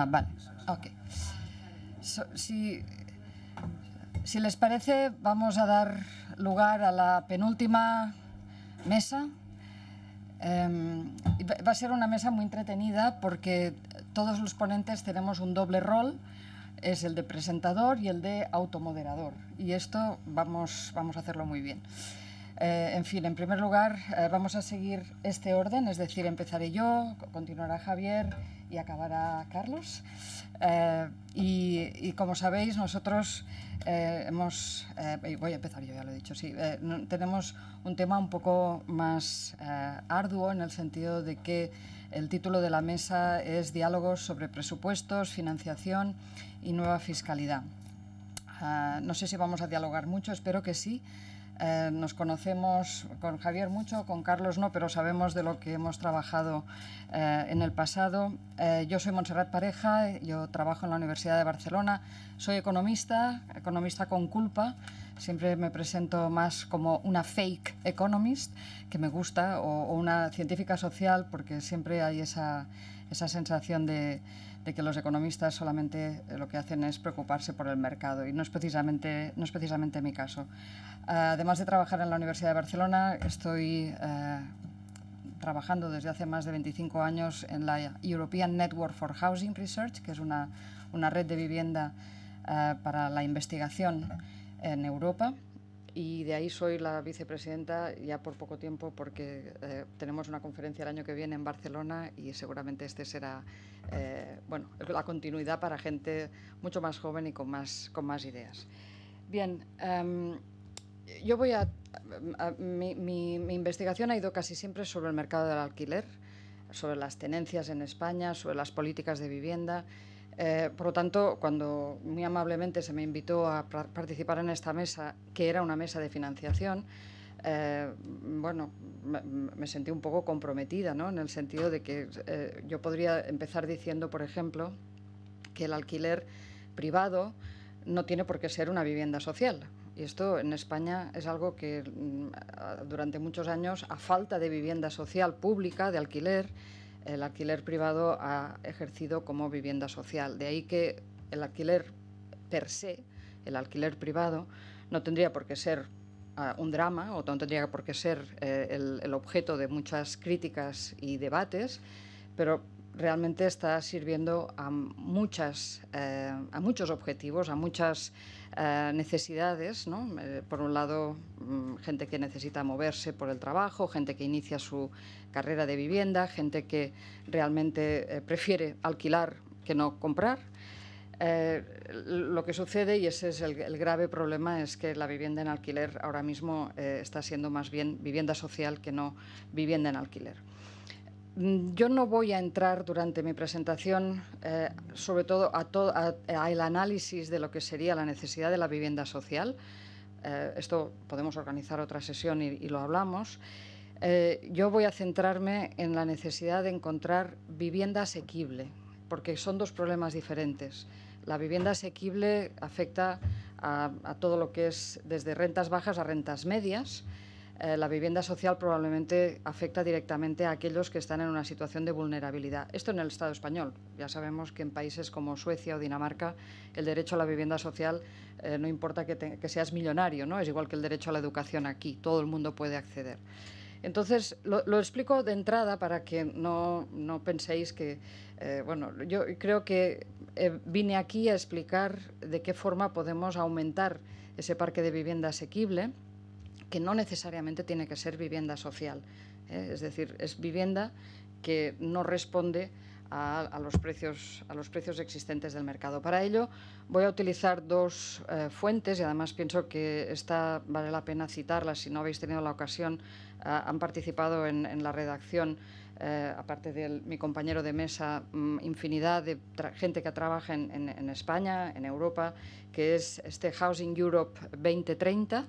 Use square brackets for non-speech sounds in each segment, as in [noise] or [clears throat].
Ah, vale, ok. si, les parece, vamos a dar lugar a la penúltima mesa. Em, va a ser una mesa muy entretenida porque todos los ponentes tenemos un doble rol, es el de presentador y el de automoderador. Y esto vamos, vamos a hacerlo muy bien. Eh, en fin, en primer lugar, eh, vamos a seguir este orden, es decir, empezaré yo, continuará Javier y acabará Carlos. Eh, y, como sabéis, nosotros eh, hemos, eh, voy a empezar yo, ya lo he dicho, tenemos un tema un poco más arduo en el sentido de que el título de la mesa es Diálogos sobre presupuestos, financiación y nueva fiscalidad. Ah, no sé si vamos a dialogar mucho, espero que sí. Eh, nos conocemos con Javier mucho, con Carlos no, pero sabemos de lo que hemos trabajado eh, en el pasado. Eh, yo soy Montserrat Pareja, yo trabajo en la Universidad de Barcelona, soy economista, economista con culpa. Siempre me presento más como una fake economist, que me gusta, o, una científica social, porque siempre hay esa sensación de, de que los economistas solamente eh, lo que hacen es preocuparse por el mercado y no es precisamente, no es precisamente mi caso. además de trabajar en la Universidad de Barcelona, estoy eh, trabajando desde hace más de 25 años en la European Network for Housing Research, que es una, una red de vivienda eh, para la investigación en Europa y de ahí soy la vicepresidenta ya por poco tiempo porque eh, tenemos una conferencia el año que viene en Barcelona y seguramente este será eh, bueno, la continuidad para gente mucho más joven y con más, con más ideas. Bien, em, yo voy a... mi, investigación ha ido casi siempre sobre el mercado del alquiler, sobre las tenencias en España, sobre las políticas de vivienda eh, por lo tanto, cuando muy amablemente se me invitó a participar en esta mesa, que era una mesa de financiación, eh, bueno, me, sentí un poco comprometida, ¿no? En el sentido de que eh, yo podría empezar diciendo, por ejemplo, que el alquiler privado no tiene por qué ser una vivienda social. Y esto en España es algo que mm, durante muchos años, a falta de vivienda social pública, de alquiler, el alquiler privado ha ejercido como vivienda social. De ahí que el alquiler per se, el alquiler privado, no tendría por qué ser ah, un drama o no tendría por qué ser eh, el, el objeto de muchas críticas y debates, pero realmente está sirviendo a, eh, a muchos objetivos, a muchas eh, necesidades. Eh, por un lado, mm, gente que necesita moverse por el trabajo, gente que inicia su carrera de vivienda, gente que realmente prefiere alquilar que no comprar. lo que sucede, y ese es el, grave problema, es que la vivienda en alquiler ahora mismo está siendo más bien vivienda social que no vivienda en alquiler. Mm, yo no voy a entrar durante mi presentación, eh, sobre todo, a, el análisis de lo que sería la necesidad de la vivienda social. Eh, esto podemos organizar otra sesión y, lo hablamos. Eh, yo voy a centrarme en la necesidad de encontrar vivienda asequible, porque son dos problemas diferentes. La vivienda asequible afecta a todo lo que es desde rentas bajas a rentas medias. Eh, la vivienda social probablemente afecta directamente a aquellos que están en una situación de vulnerabilidad. Esto en el Estado español. Ya sabemos que en países como Suecia o Dinamarca el derecho a la vivienda social eh, no importa que, seas millonario, ¿no? es igual que el derecho a la educación aquí, todo el mundo puede acceder. Entonces, lo, explico de entrada para que no, penséis que, eh, bueno, yo creo que vine aquí a explicar de qué forma podemos aumentar ese parque de vivienda asequible que no necesariamente tiene que ser vivienda social. ¿eh? Es decir, es vivienda que no responde a, los precios, a los precios existentes del mercado. Para ello voy a utilizar dos eh, fuentes y además pienso que está vale la pena citarla si no habéis tenido la ocasión. Eh, han participado en, la redacción, aparte de mi compañero de mesa, mm, infinidad de gente que trabaja en, en España, en Europa, que es este Housing Europe 2030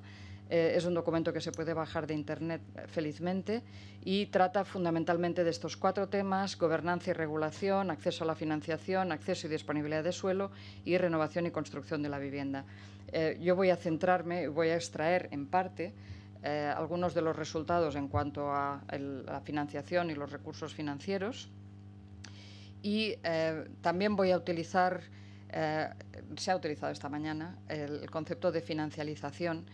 eh, es un documento que se puede bajar de Internet eh, felizmente y trata fundamentalmente de estos cuatro temas, gobernanza y regulación, acceso a la financiación, acceso y disponibilidad de suelo y renovación y construcción de la vivienda. Eh, yo voy a centrarme, y voy a extraer en parte algunos de los resultados en cuanto a la financiación y los recursos financieros y también voy a utilizar... se ha utilizado esta mañana el concepto de financialización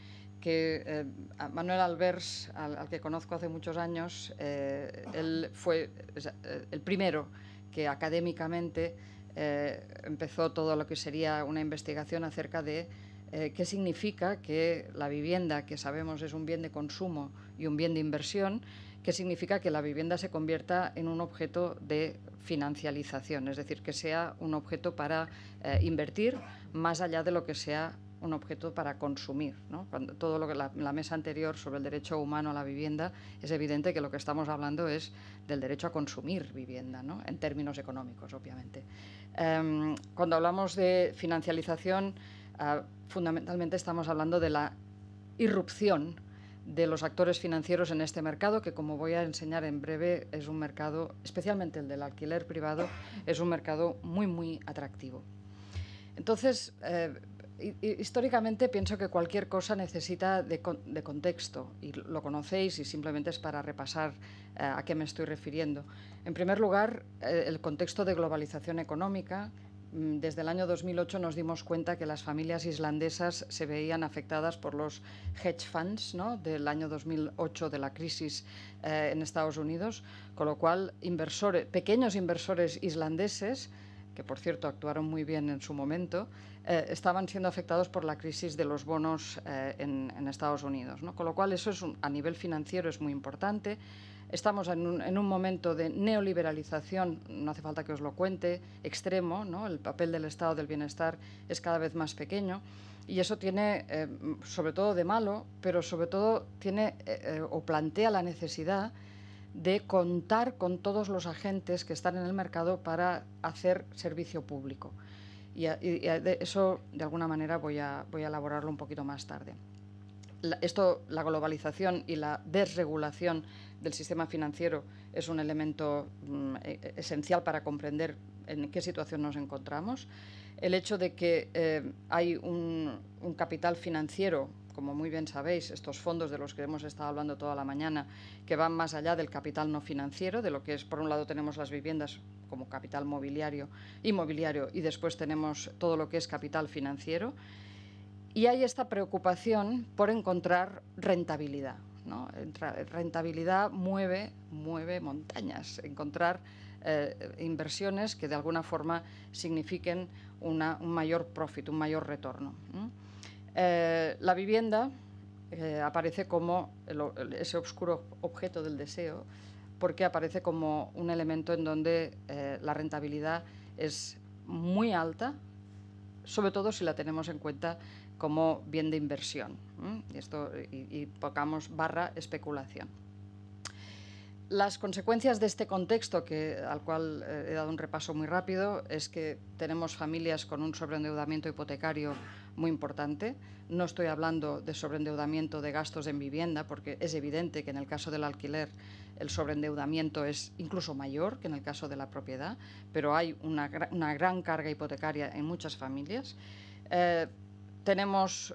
que eh, Manuel Albers, al, que conozco hace muchos años, eh, él fue eh, el primero que académicamente empezó todo lo que sería una investigación acerca de qué significa que la vivienda, que sabemos es un bien de consumo y un bien de inversión, qué significa que la vivienda se convierta en un objeto de financialización, es decir, que sea un objeto para invertir más allá de lo que sea un objeto para consumir. ¿no? Cuando todo lo que la, mesa anterior sobre el derecho humano a la vivienda es evidente que lo que estamos hablando es del derecho a consumir vivienda, ¿no? en términos económicos, obviamente. Em, cuando hablamos de financialización, ah, fundamentalmente estamos hablando de la irrupción de los actores financieros en este mercado, que como voy a enseñar en breve, es un mercado, especialmente el del alquiler privado, es un mercado muy, muy atractivo. Entonces, eh, históricamente pienso que cualquier cosa necesita de, contexto y lo conocéis y simplemente es para repasar eh, a qué me estoy refiriendo. En primer lugar, eh, el contexto de globalización económica. Mm, desde el año 2008 nos dimos cuenta que las familias islandesas se veían afectadas por los hedge funds del año 2008 de la crisis eh, en Estados Unidos, con lo cual pequeños inversores islandeses, que por cierto actuaron muy bien en su momento, eh, estaban siendo afectados por la crisis de los bonos eh, en, Estados Unidos. Con lo cual, eso es a nivel financiero es muy importante. Estamos en un, momento de neoliberalización, no hace falta que os lo cuente, extremo, el papel del Estado del Bienestar es cada vez más pequeño y eso tiene eh, sobre todo de malo, pero sobre todo tiene o plantea la necesidad de contar con todos los agentes que están en el mercado para hacer servicio público. Y, eso, de alguna manera, voy a, elaborarlo un poquito más tarde. La, esto, la globalización y la desregulación del sistema financiero es un elemento mm, e, esencial para comprender en qué situación nos encontramos. El hecho de que eh, hay un, un capital financiero como muy bien sabéis, estos fondos de los que hemos estado hablando toda la mañana, que van más allá del capital no financiero, de lo que es, por un lado, tenemos las viviendas como capital mobiliario, inmobiliario, y después tenemos todo lo que es capital financiero. Y hay esta preocupación por encontrar rentabilidad. Rentabilidad mueve, mueve montañas. Encontrar eh, inversiones que de alguna forma signifiquen un mayor profit, un mayor retorno. Eh, la vivienda eh, aparece como ese oscuro objeto del deseo, porque aparece como un elemento en donde eh, la rentabilidad es muy alta, sobre todo si la tenemos en cuenta como bien de inversión. Y, esto, y, tocamos barra especulación. Las consecuencias de este contexto, que, al cual he dado un repaso muy rápido, es que tenemos familias con un sobreendeudamiento hipotecario muy importante. No estoy hablando de sobreendeudamiento de gastos en vivienda, porque es evidente que en el caso del alquiler el sobreendeudamiento es incluso mayor que en el caso de la propiedad, pero hay una, una gran carga hipotecaria en muchas familias. Eh, tenemos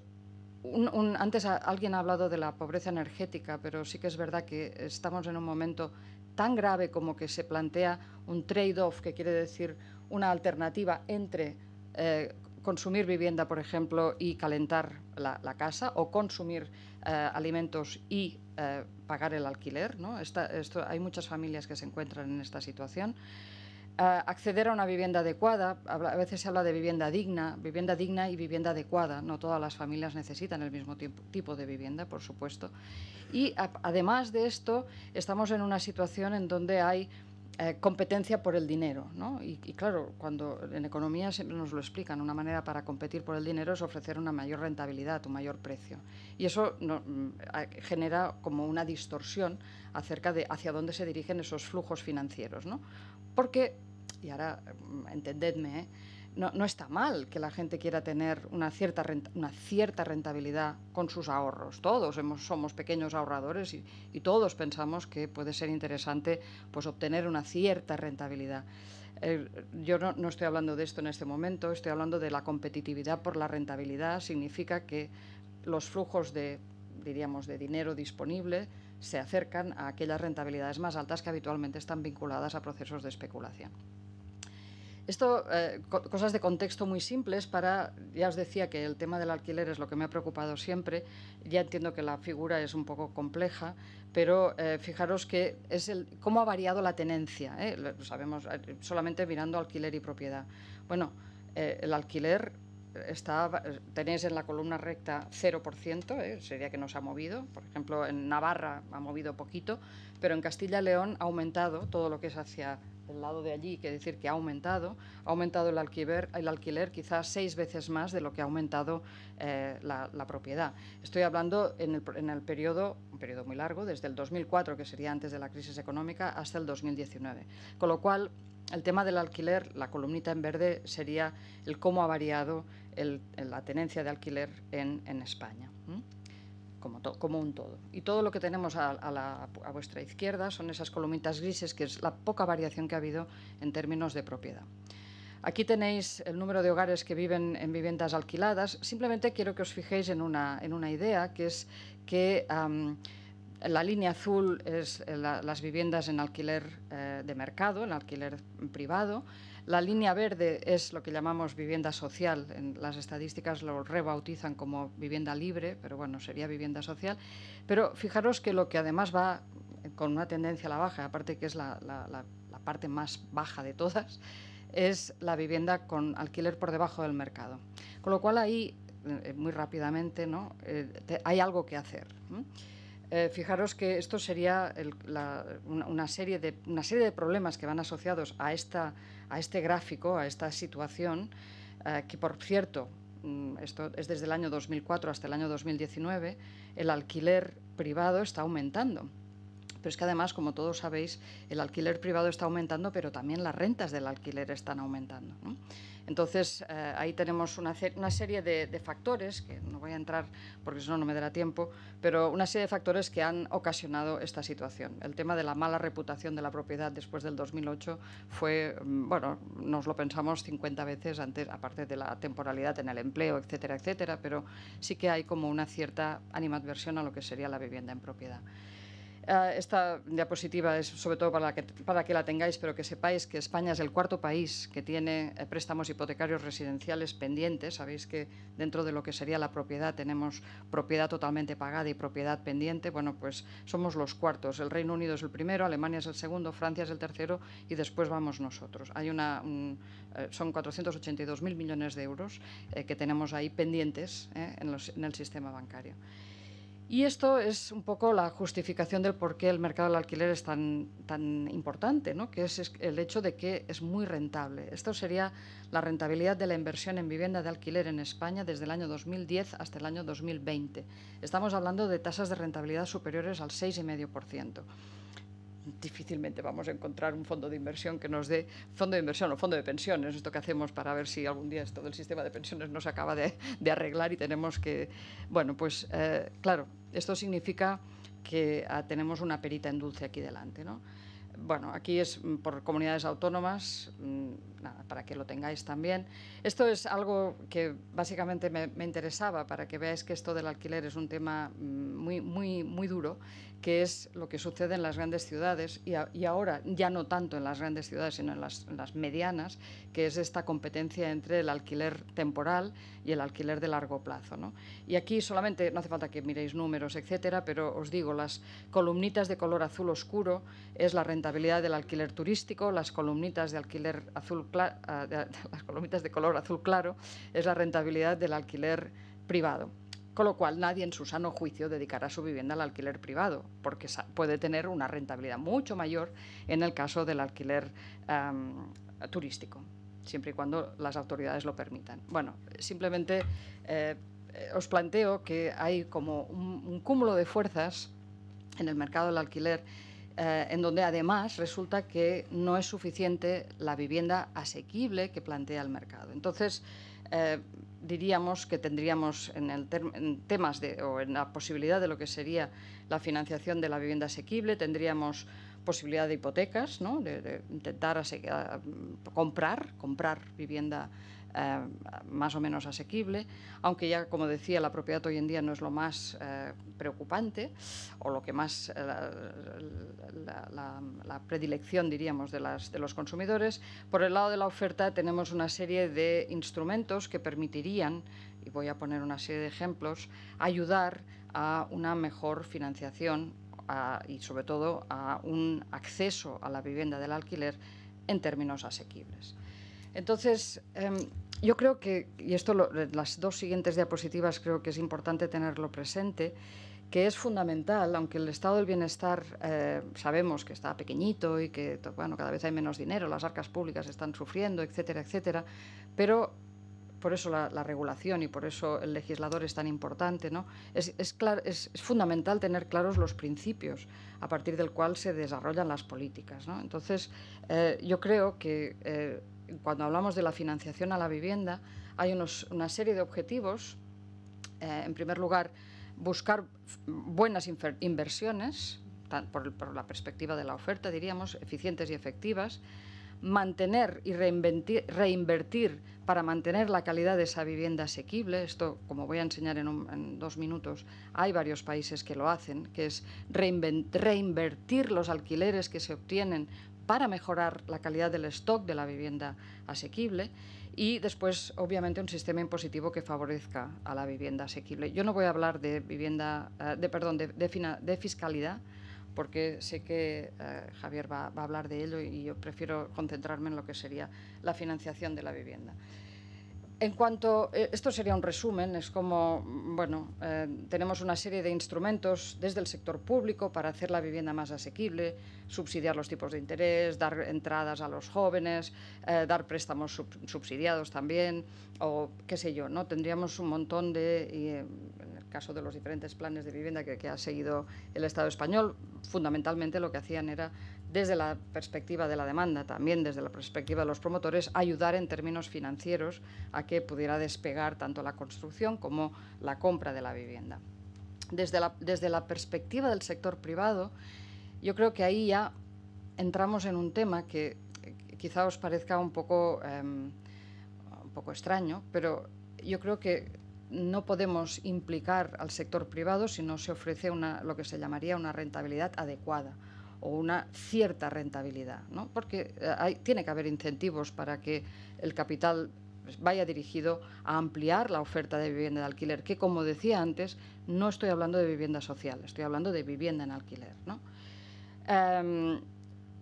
un, antes alguien ha hablado de la pobreza energética, pero sí que es verdad que estamos en un momento tan grave como que se plantea un trade-off, que quiere decir una alternativa entre eh, consumir vivienda, por ejemplo, y calentar la, casa o consumir eh, alimentos y eh, pagar el alquiler. ¿no? esto, hay muchas familias que se encuentran en esta situación. Eh, acceder a una vivienda adecuada, a veces se habla de vivienda digna, vivienda digna y vivienda adecuada, no todas las familias necesitan el mismo tipo, de vivienda, por supuesto. Y además de esto, estamos en una situación en donde hay eh, competencia por el dinero. ¿no? Y, claro, cuando en economía siempre nos lo explican, una manera para competir por el dinero es ofrecer una mayor rentabilidad, un mayor precio. Y eso mm, genera como una distorsión acerca de hacia dónde se dirigen esos flujos financieros. ¿no? Porque, y ahora mm, entendedme, ¿eh? no, está mal que la gente quiera tener una cierta, rentabilidad con sus ahorros. Todos somos pequeños ahorradores y, todos pensamos que puede ser interesante pues, obtener una cierta rentabilidad. Eh, yo no, no, estoy hablando de esto en este momento, estoy hablando de la competitividad por la rentabilidad. Significa que los flujos de, diríamos, de dinero disponible se acercan a aquellas rentabilidades más altas que habitualmente están vinculadas a procesos de especulación. Esto, eh, cosas de contexto muy simples para, ya os decía que el tema del alquiler es lo que me ha preocupado siempre, ya entiendo que la figura es un poco compleja, pero eh, fijaros que es el, cómo ha variado la tenencia, ¿eh? lo sabemos solamente mirando alquiler y propiedad. Bueno, el alquiler está, tenéis en la columna recta 0%, sería que no se ha movido. Por ejemplo, en Navarra ha movido poquito, pero en Castilla y León ha aumentado todo lo que es hacia del lado de allí, quiere decir que ha aumentado, ha aumentado el alquiler, el alquiler quizás seis veces más de lo que ha aumentado eh, la, propiedad. Estoy hablando en el, periodo, un periodo muy largo, desde el 2004, que sería antes de la crisis económica, hasta el 2019. Con lo cual, el tema del alquiler, la columnita en verde, sería el cómo ha variado la tenencia de alquiler en, España como, un todo. Y todo lo que tenemos a, vuestra izquierda son esas columnitas grises, que es la poca variación que ha habido en términos de propiedad. Aquí tenéis el número de hogares que viven en viviendas alquiladas. Simplemente quiero que os fijéis en una, idea, que es que la línea azul es eh, las viviendas en alquiler eh, de mercado, en alquiler privado, la línea verde es lo que llamamos vivienda social. En las estadísticas lo rebautizan como vivienda libre, pero bueno, sería vivienda social. Pero fijaros que lo que además va con una tendencia a la baja, aparte que es la, parte más baja de todas, es la vivienda con alquiler por debajo del mercado. Con lo cual ahí, eh, muy rápidamente, ¿no? Eh, hay algo que hacer. Eh, fijaros que esto sería serie de, una serie de problemas que van asociados a esta a este gráfico, a esta situación, eh, que por cierto, mm, esto es desde el año 2004 hasta el año 2019, el alquiler privado está aumentando. Pero es que además, como todos sabéis, el alquiler privado está aumentando, pero también las rentas del alquiler están aumentando. ¿no? Entonces, eh, ahí tenemos una, serie de, de, factores, que no voy a entrar porque si no, no me dará tiempo, pero una serie de factores que han ocasionado esta situación. El tema de la mala reputación de la propiedad después del 2008 fue, mm, bueno, nos lo pensamos 50 veces antes, aparte de la temporalidad en el empleo, etcétera, etcétera, pero sí que hay como una cierta animadversión a lo que sería la vivienda en propiedad. Eh, esta diapositiva es sobre todo para que, para que la tengáis, pero que sepáis que España es el cuarto país que tiene eh, préstamos hipotecarios residenciales pendientes. Sabéis que dentro de lo que sería la propiedad tenemos propiedad totalmente pagada y propiedad pendiente. Bueno, pues somos los cuartos. El Reino Unido es el primero, Alemania es el segundo, Francia es el tercero y después vamos nosotros. Hay una, eh, son 482.000 millones de euros que tenemos ahí pendientes en el sistema bancario. Y esto es un poco la justificación del por qué el mercado del alquiler es tan, tan importante, ¿no? que es el hecho de que es muy rentable. Esto sería la rentabilidad de la inversión en vivienda de alquiler en España desde el año 2010 hasta el año 2020. Estamos hablando de tasas de rentabilidad superiores al 6,5% difícilmente vamos a encontrar un fondo de inversión que nos dé fondo de inversión o fondo de pensiones, esto que hacemos para ver si algún día todo el sistema de pensiones nos acaba de, arreglar y tenemos que, bueno, pues eh, claro, esto significa que ah, tenemos una perita en dulce aquí delante, ¿no? Bueno, aquí es mm, por comunidades autónomas, mm, para que lo tengáis también. Esto es algo que básicamente me, interesaba para que veáis que esto del alquiler es un tema mm, muy, muy, muy duro que es lo que sucede en las grandes ciudades y, ahora ya no tanto en las grandes ciudades, sino en las, medianas, que es esta competencia entre el alquiler temporal y el alquiler de largo plazo. Y aquí solamente, no hace falta que miréis números, etcétera, pero os digo, las columnitas de color azul oscuro es la rentabilidad del alquiler turístico, las columnitas de alquiler azul ah, [laughs] las columnitas de color azul claro es la rentabilidad del alquiler privado con lo cual nadie en su sano juicio dedicará su vivienda al alquiler privado, porque puede tener una rentabilidad mucho mayor en el caso del alquiler turístico, siempre y cuando las autoridades lo permitan. Bueno, simplemente eh, os planteo que hay como un, cúmulo de fuerzas en el mercado del alquiler. Eh, en donde además resulta que no es suficiente la vivienda asequible que plantea el mercado. Entonces, eh, diríamos que tendríamos en, el temas de, o en la posibilidad de lo que sería la financiación de la vivienda asequible, tendríamos posibilidad de hipotecas, ¿no? de, intentar mm, comprar, comprar vivienda eh, más o menos asequible, aunque ya, como decía, la propiedad hoy en día no es lo más eh, preocupante o lo que más eh, la, predilección, diríamos, de, los consumidores. Por el lado de la oferta tenemos una serie de instrumentos que permitirían, y voy a poner una serie de ejemplos, ayudar a una mejor financiación y sobre todo a un acceso a la vivienda del alquiler en términos asequibles. Entonces, em, yo creo que, y esto las dos siguientes diapositivas creo que es importante tenerlo presente, que es fundamental, aunque el estado del bienestar eh, sabemos que está pequeñito y que bueno, cada vez hay menos dinero, las arcas públicas están sufriendo, etcétera, etcétera, pero por eso la, regulación y por eso el legislador es tan importante, ¿no? Es, es, es, fundamental tener claros los principios a partir del cual se desarrollan las políticas, Entonces, eh, yo creo que... Eh, cuando hablamos de la financiación a la vivienda, hay una serie de objetivos. Eh, en primer lugar, buscar buenas inversiones, por, la perspectiva de la oferta, diríamos, eficientes y efectivas, mantener y reinvertir para mantener la calidad de esa vivienda asequible. Esto, como voy a enseñar en, en dos minutos, hay varios países que lo hacen, que es reinvertir los alquileres que se obtienen para mejorar la calidad del stock de la vivienda asequible y después, obviamente, un sistema impositivo que favorezca a la vivienda asequible. Yo no voy a hablar de vivienda, eh, de, perdón, de, fiscalidad, porque sé que eh, Javier va, a hablar de ello y yo prefiero concentrarme en lo que sería la financiación de la vivienda. En cuanto, eh, esto sería un resumen, es como, bueno, eh, tenemos una serie de instrumentos desde el sector público para hacer la vivienda más asequible, subsidiar los tipos de interés, dar entradas a los jóvenes, eh, dar préstamos subsidiados también, o qué sé yo, ¿no? Tendríamos un montón de, y, en el caso de los diferentes planes de vivienda que ha seguido el Estado español, fundamentalmente lo que hacían era desde la perspectiva de la demanda, también desde la perspectiva de los promotores, ayudar en términos financieros a que pudiera despegar tanto la construcción como la compra de la vivienda. Desde la, perspectiva del sector privado, yo creo que ahí ya entramos en un tema que quizá os parezca un poco, em, un poco extraño, pero yo creo que no podemos implicar al sector privado si no se ofrece lo que se llamaría una rentabilidad adecuada o una cierta rentabilidad, ¿no? porque eh, tiene que haber incentivos para que el capital vaya dirigido a ampliar la oferta de vivienda de alquiler, que como decía antes, no estoy hablando de vivienda social, estoy hablando de vivienda en alquiler. Em,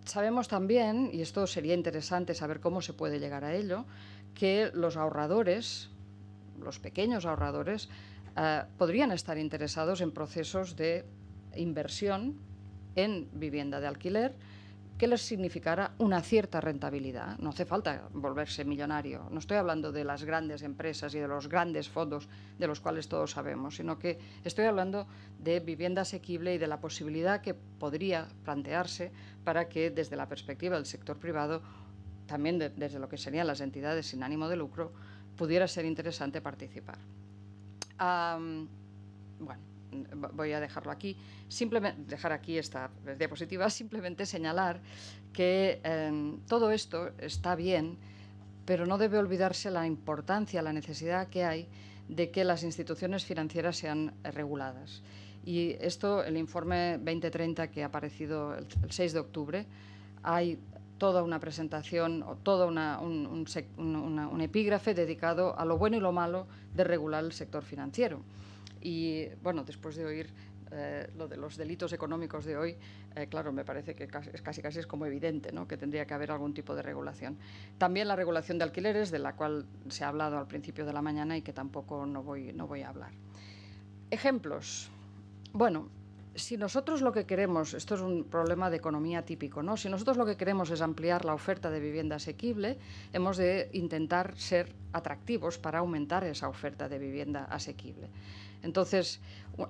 sabemos también, y esto sería interesante saber cómo se puede llegar a ello, que los ahorradores, los pequeños ahorradores, eh, podrían estar interesados en procesos de inversión en vivienda de alquiler que les significara una cierta rentabilidad. No hace falta volverse millonario. No estoy hablando de las grandes empresas y de los grandes fondos de los cuales todos sabemos, sino que estoy hablando de vivienda asequible y de la posibilidad que podría plantearse para que desde la perspectiva del sector privado, también desde lo que serían las entidades sin ánimo de lucro, pudiera ser interesante participar. bueno, voy a dejarlo aquí, simplemente dejar aquí esta diapositiva, [laughs] simplemente señalar que em, todo esto está bien, pero no debe olvidarse la importancia, la necesidad que hay de que las instituciones financieras sean eh, reguladas. Y esto, el informe 2030 que ha aparecido el, 6 de octubre, hay toda una presentación o todo un epígrafe dedicado a lo bueno y lo malo de regular el sector financiero. Y bueno, después de oír eh, lo de los delitos económicos de hoy, eh, claro, me parece que casi, casi, casi es como evidente ¿no? que tendría que haber algún tipo de regulación. También la regulación de alquileres, de la cual se ha hablado al principio de la mañana y que tampoco no voy, a hablar. Ejemplos. Bueno, si nosotros lo que queremos, esto es un problema de economía típico, ¿no? Si nosotros lo que queremos es ampliar la oferta de vivienda asequible, hemos de intentar ser atractivos para aumentar esa oferta de vivienda asequible. Entonces,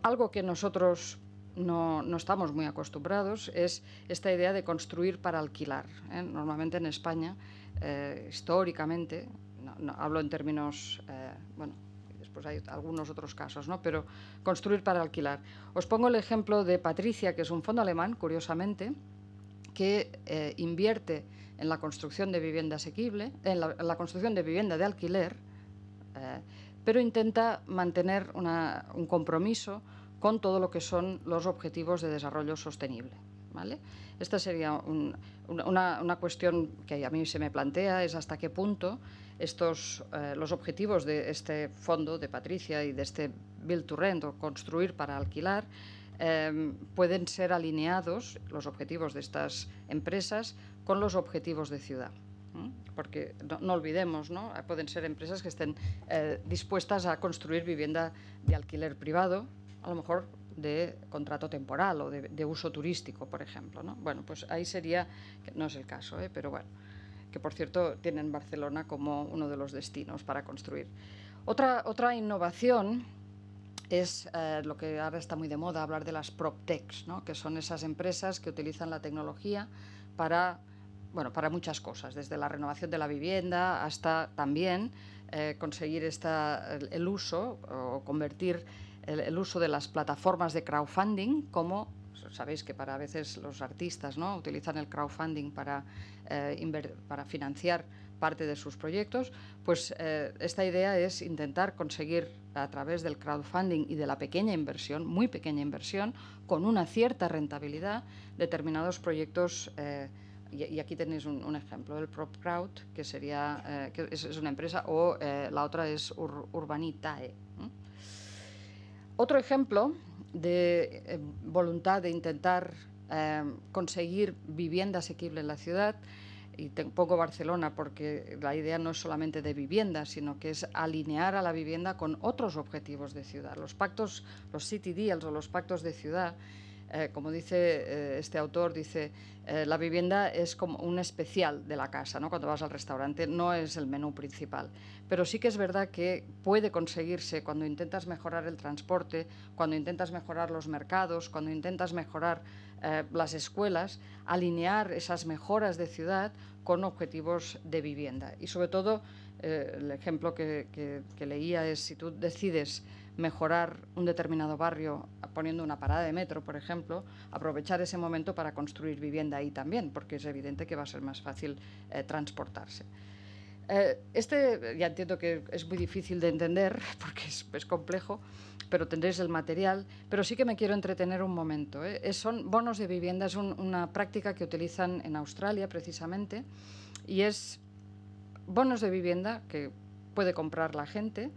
algo que nosotros no, estamos muy acostumbrados es esta idea de construir para alquilar. ¿eh? Normalmente en España, eh, históricamente, no, hablo en términos, eh, bueno, después hay algunos otros casos, ¿no? pero construir para alquilar. Os pongo el ejemplo de Patricia, que es un fondo alemán, curiosamente, que invierte en la construcción de vivienda asequible, en la, en la construcción de vivienda de alquiler pero intenta mantener un compromiso con todo lo que son los objetivos de desarrollo sostenible. ¿vale? Esta sería una, cuestión que a mí se me plantea, es hasta qué punto estos, eh, los objetivos de este fondo de Patricia y de este Build to Rent o construir para alquilar em, pueden ser alineados, los objetivos de estas empresas, con los objetivos de ciudad porque no, olvidemos, ¿no? Eh, pueden ser empresas que estén eh, dispuestas a construir vivienda de alquiler privado, a lo mejor de contrato temporal o de, uso turístico, por ejemplo. Bueno, pues ahí sería, no es el caso, ¿eh? pero bueno, que por cierto tienen Barcelona como uno de los destinos para construir. Otra, otra innovación es lo que ahora está muy de moda, hablar de las PropTechs, ¿no? que son esas empresas que utilizan la tecnología para bueno, para muchas cosas, desde la renovación de la vivienda hasta también eh, conseguir esta, el, uso o convertir el, uso de las plataformas de crowdfunding como, sabéis que para a veces los artistas ¿no? utilizan el crowdfunding para, eh, para financiar parte de sus proyectos, pues eh, esta idea es intentar conseguir a través del crowdfunding y de la pequeña inversión, muy pequeña inversión, con una cierta rentabilidad, determinados proyectos y, aquí tenéis un, ejemplo, el Crowd que, sería, eh, que es, una empresa, o eh, la otra es Urbanitae. Otro ejemplo de eh, voluntad de intentar conseguir vivienda asequible en la ciudad, y te, Barcelona porque la idea no es solamente de vivienda, sino que es alinear a la vivienda con otros objetivos de ciudad. Los pactos, los city deals o los pactos de ciudad eh, como dice eh, este autor, dice, eh, la vivienda es como un especial de la casa, ¿no? Cuando vas al restaurante no es el menú principal. Pero sí que es verdad que puede conseguirse cuando intentas mejorar el transporte, cuando intentas mejorar los mercados, cuando intentas mejorar las escuelas, alinear esas mejoras de ciudad con objetivos de vivienda. Y sobre todo, el ejemplo que leía es si tú decides mejorar un determinado barrio poniendo una parada de metro, por ejemplo, aprovechar ese momento para construir vivienda ahí también, porque es evidente que va a ser más fácil eh, transportarse. Eh, este ya entiendo que es muy difícil de entender [laughs] porque es, complejo, pero tendréis el material, pero sí que me quiero entretener un momento. ¿eh? Es, son bonos de vivienda, es una práctica que utilizan en Australia precisamente, y es bonos de vivienda que puede comprar la gente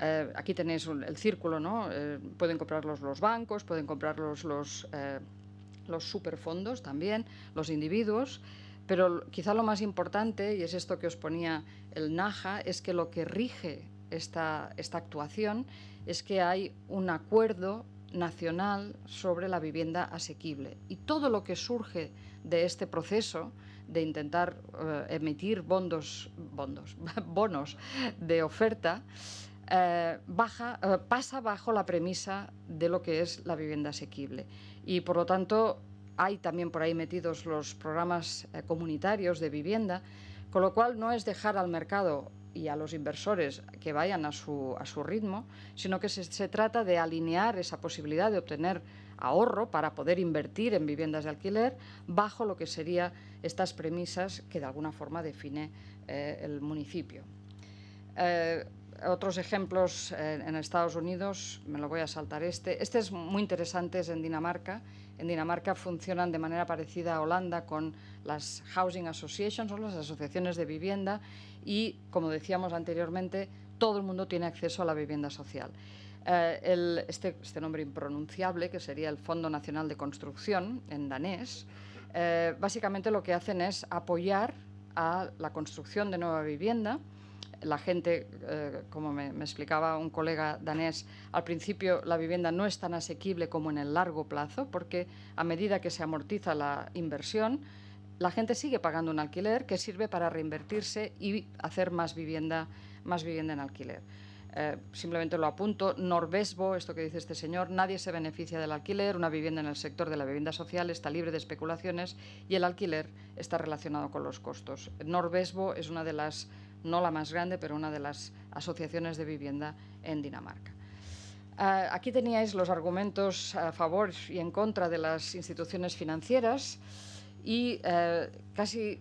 eh, aquí tenéis el círculo, ¿no? Eh, pueden comprarlos los bancos, pueden comprarlos los, eh, superfondos también, los individuos, pero quizá lo más importante, y es esto que os ponía el Naja, es que lo que rige esta, actuación es que hay un acuerdo nacional sobre la vivienda asequible. Y todo lo que surge de este proceso de intentar emitir [laughs] bonos de oferta, eh, baja, eh, pasa bajo la premisa de lo que es la vivienda asequible. Y por lo tanto, hay también por ahí metidos los programas eh, comunitarios de vivienda, con lo cual no es dejar al mercado y a los inversores que vayan a su, ritmo, sino que se, trata de alinear esa posibilidad de obtener ahorro para poder invertir en viviendas de alquiler bajo lo que serían estas premisas que de alguna forma define el municipio. Eh, otros ejemplos eh, en Estados Unidos, me lo voy a saltar este. Este es muy interesante, es en Dinamarca. En Dinamarca funcionan de manera parecida a Holanda con las housing associations o las asociaciones de vivienda y, como decíamos anteriormente, todo el mundo tiene acceso a la vivienda social. Eh, este, este, nombre impronunciable, que sería el Fondo Nacional de Construcción, en danés, eh, básicamente lo que hacen es apoyar a la construcción de nueva vivienda la gente, eh, como me, explicaba un colega danés, al principio la vivienda no es tan asequible como en el largo plazo, porque a medida que se amortiza la inversión, la gente sigue pagando un alquiler que sirve para reinvertirse y hacer más vivienda, más vivienda en alquiler. Eh, simplemente lo apunto, Norvesbo, esto que dice este señor, nadie se beneficia del alquiler, una vivienda en el sector de la vivienda social está libre de especulaciones y el alquiler está relacionado con los costos. Norvesbo es una de las no la más grande, pero una de las asociaciones de vivienda en Dinamarca. Ah, aquí teníais los argumentos a favor y en contra de las instituciones financieras y eh, casi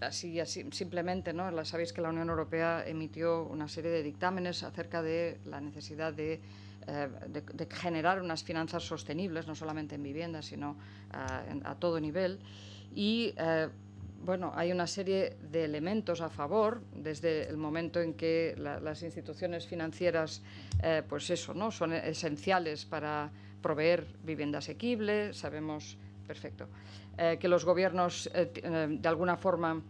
así, así, simplemente, ¿no? sabéis que la Unión Europea emitió una serie de dictámenes acerca de la necesidad de, eh, generar unas finanzas sostenibles, no solamente en vivienda, sino ah, a todo nivel. Y eh, bueno, hay una serie de elementos a favor desde el momento en que las instituciones financieras, eh, pues eso, ¿no? Son esenciales para proveer vivienda asequible, sabemos perfecto, eh, que los gobiernos eh, de alguna forma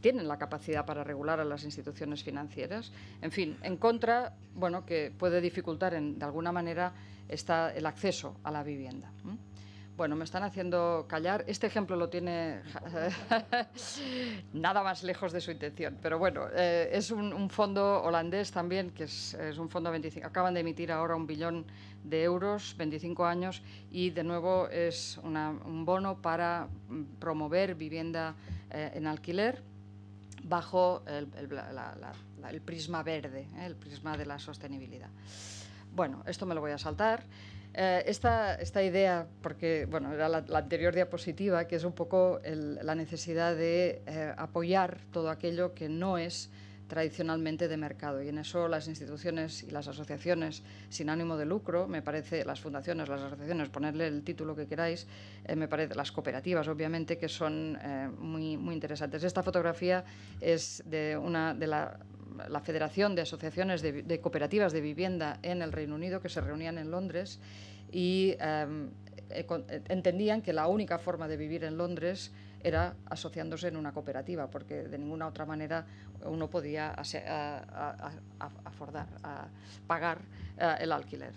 tienen la capacidad para regular a las instituciones financieras. En fin, en contra, bueno, que puede dificultar en, de alguna manera está el acceso a la vivienda. Bueno, me están haciendo callar. Este ejemplo lo tiene [laughs] nada más lejos de su intención. Pero bueno, eh, es un, fondo holandés también, que es, un fondo 25. Acaban de emitir ahora un billón de euros, 25 años, y de nuevo es un bono para mm, promover vivienda eh, en alquiler bajo el, prisma verde, eh, el prisma de la sostenibilidad. Bueno, esto me lo voy a saltar. Eh, esta, esta, idea, porque bueno, era la, anterior diapositiva, que es un poco la necesidad de eh, apoyar todo aquello que no es tradicionalmente de mercado. Y en eso las instituciones y las asociaciones sin ánimo de lucro, me parece, las fundaciones, las asociaciones, ponerle el título que queráis, eh, me parece, las cooperativas, obviamente, que son muy, muy interesantes. Esta fotografía es de una de la la Federación de Asociaciones de, Cooperativas de Vivienda en el Reino Unido, que se reunían en Londres y em, eh, eh, entendían que la única forma de vivir en Londres era asociándose en una cooperativa, porque de ninguna otra manera uno podía pagar eh, el alquiler.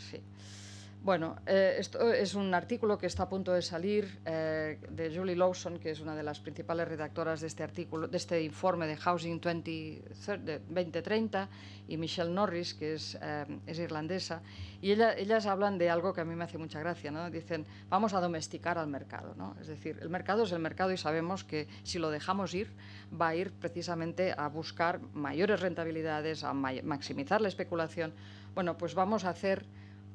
Bueno, eh, esto es un artículo que está a punto de salir eh, de Julie Lawson, que es una de las principales redactoras de este artículo, de este informe de Housing 2030, y Michelle Norris, que es, eh, irlandesa, y ellas hablan de algo que a mí me hace mucha gracia, ¿no? Dicen, vamos a domesticar al mercado, ¿no? Es decir, el mercado es el mercado y sabemos que si lo dejamos ir, va a ir precisamente a buscar mayores rentabilidades, a maximizar la especulación. Bueno, pues vamos a hacer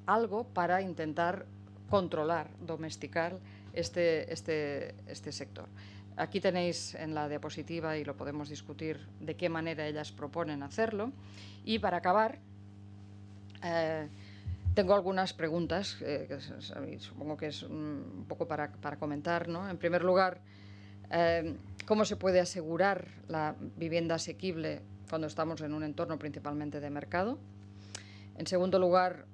algo para intentar controlar, domesticar este, este, este, sector. Aquí tenéis en la diapositiva y lo podemos discutir de qué manera ellas proponen hacerlo. Y para acabar, eh, tengo algunas preguntas, eh, supongo que es mm, un poco para, comentar. En primer lugar, eh, ¿cómo se puede asegurar la vivienda asequible cuando estamos en un entorno principalmente de mercado? En segundo lugar,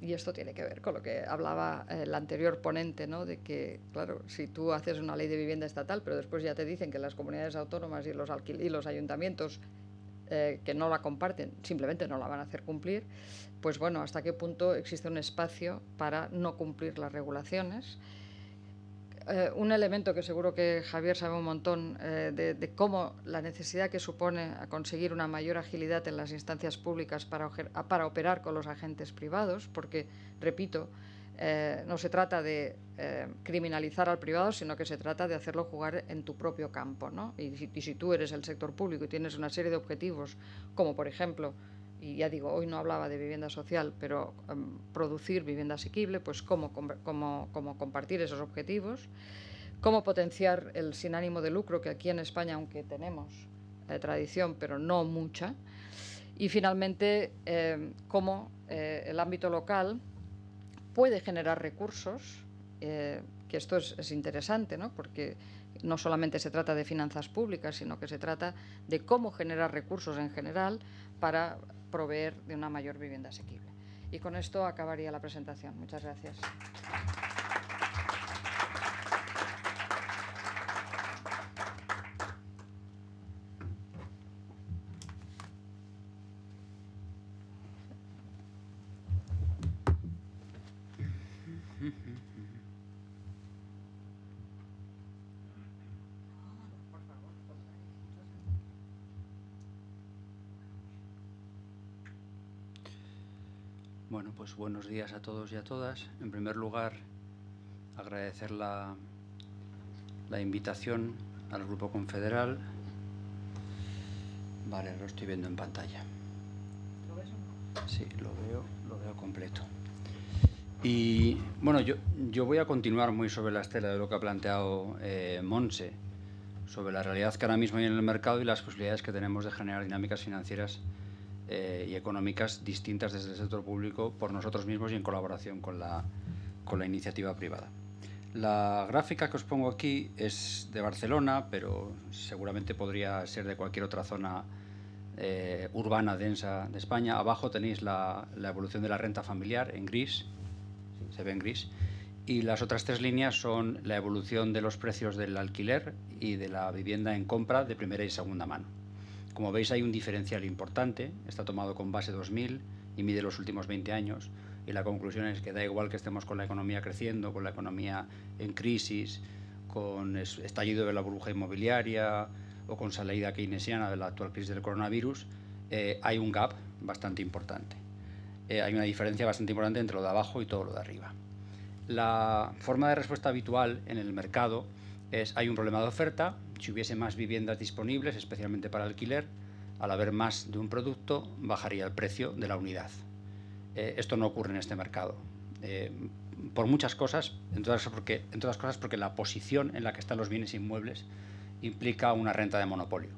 y esto tiene que ver con lo que hablaba el eh, anterior ponente, ¿no? de que, claro, si tú haces una ley de vivienda estatal, pero después ya te dicen que las comunidades autónomas y los, ayuntamientos eh, que no la comparten simplemente no la van a hacer cumplir, pues bueno, hasta qué punto existe un espacio para no cumplir las regulaciones eh, un elemento que seguro que Javier sabe un montón eh, de, cómo la necesidad que supone a conseguir una mayor agilidad en las instancias públicas para, ah, para operar con los agentes privados, porque, repito, eh, no se trata de criminalizar al privado, sino que se trata de hacerlo jugar en tu propio campo. ¿no? y si tú eres el sector público y tienes una serie de objetivos, como por ejemplo y ya digo, hoy no hablaba de vivienda social, pero em, producir vivienda asequible, pues cómo, compartir esos objetivos, cómo potenciar el sin ánimo de lucro, que aquí en España, aunque tenemos eh, tradición, pero no mucha, y finalmente em, cómo eh, el ámbito local puede generar recursos, eh, que esto es, es interesante, ¿no? porque no solamente se trata de finanzas públicas, sino que se trata de cómo generar recursos en general para proveer de una mayor vivienda asequible. Y con esto acabaría la presentación. Muchas gracias. pues buenos días a todos y a todas. En primer lugar, agradecer la, invitación al Grupo Confederal. Vale, lo estoy viendo en pantalla. ¿Lo ves Sí, lo veo, lo veo completo. Y bueno, yo, yo voy a continuar muy sobre la estela de lo que ha planteado eh, Monse, sobre la realidad que ahora mismo hay en el mercado y las posibilidades que tenemos de generar dinámicas financieras eh, y económicas distintas desde el sector público por nosotros mismos y en colaboración con la, con la iniciativa privada. La gráfica que os pongo aquí es de Barcelona, pero seguramente podría ser de cualquier otra zona eh, urbana densa de España. Abajo tenéis la, la, evolución de la renta familiar en gris, se ve en gris, y las otras tres líneas son la evolución de los precios del alquiler y de la vivienda en compra de primera y segunda mano. Como veis hay un diferencial importante, está tomado con base 2000 y mide los últimos 20 años y la conclusión es que da igual que estemos con la economía creciendo, con la economía en crisis, con estallido de la burbuja inmobiliaria o con salida keynesiana de la actual crisis del coronavirus, eh, hay un gap bastante importante. Eh, hay una diferencia bastante importante entre lo de abajo y todo lo de arriba. La forma de respuesta habitual en el mercado es hay un problema de oferta, si hubiese más viviendas disponibles, especialmente para alquiler, al haber más de un producto, bajaría el precio de la unidad. Eh, esto no ocurre en este mercado. Eh, por muchas cosas, en todas, porque, en todas cosas porque la posición en la que están los bienes inmuebles implica una renta de monopolio,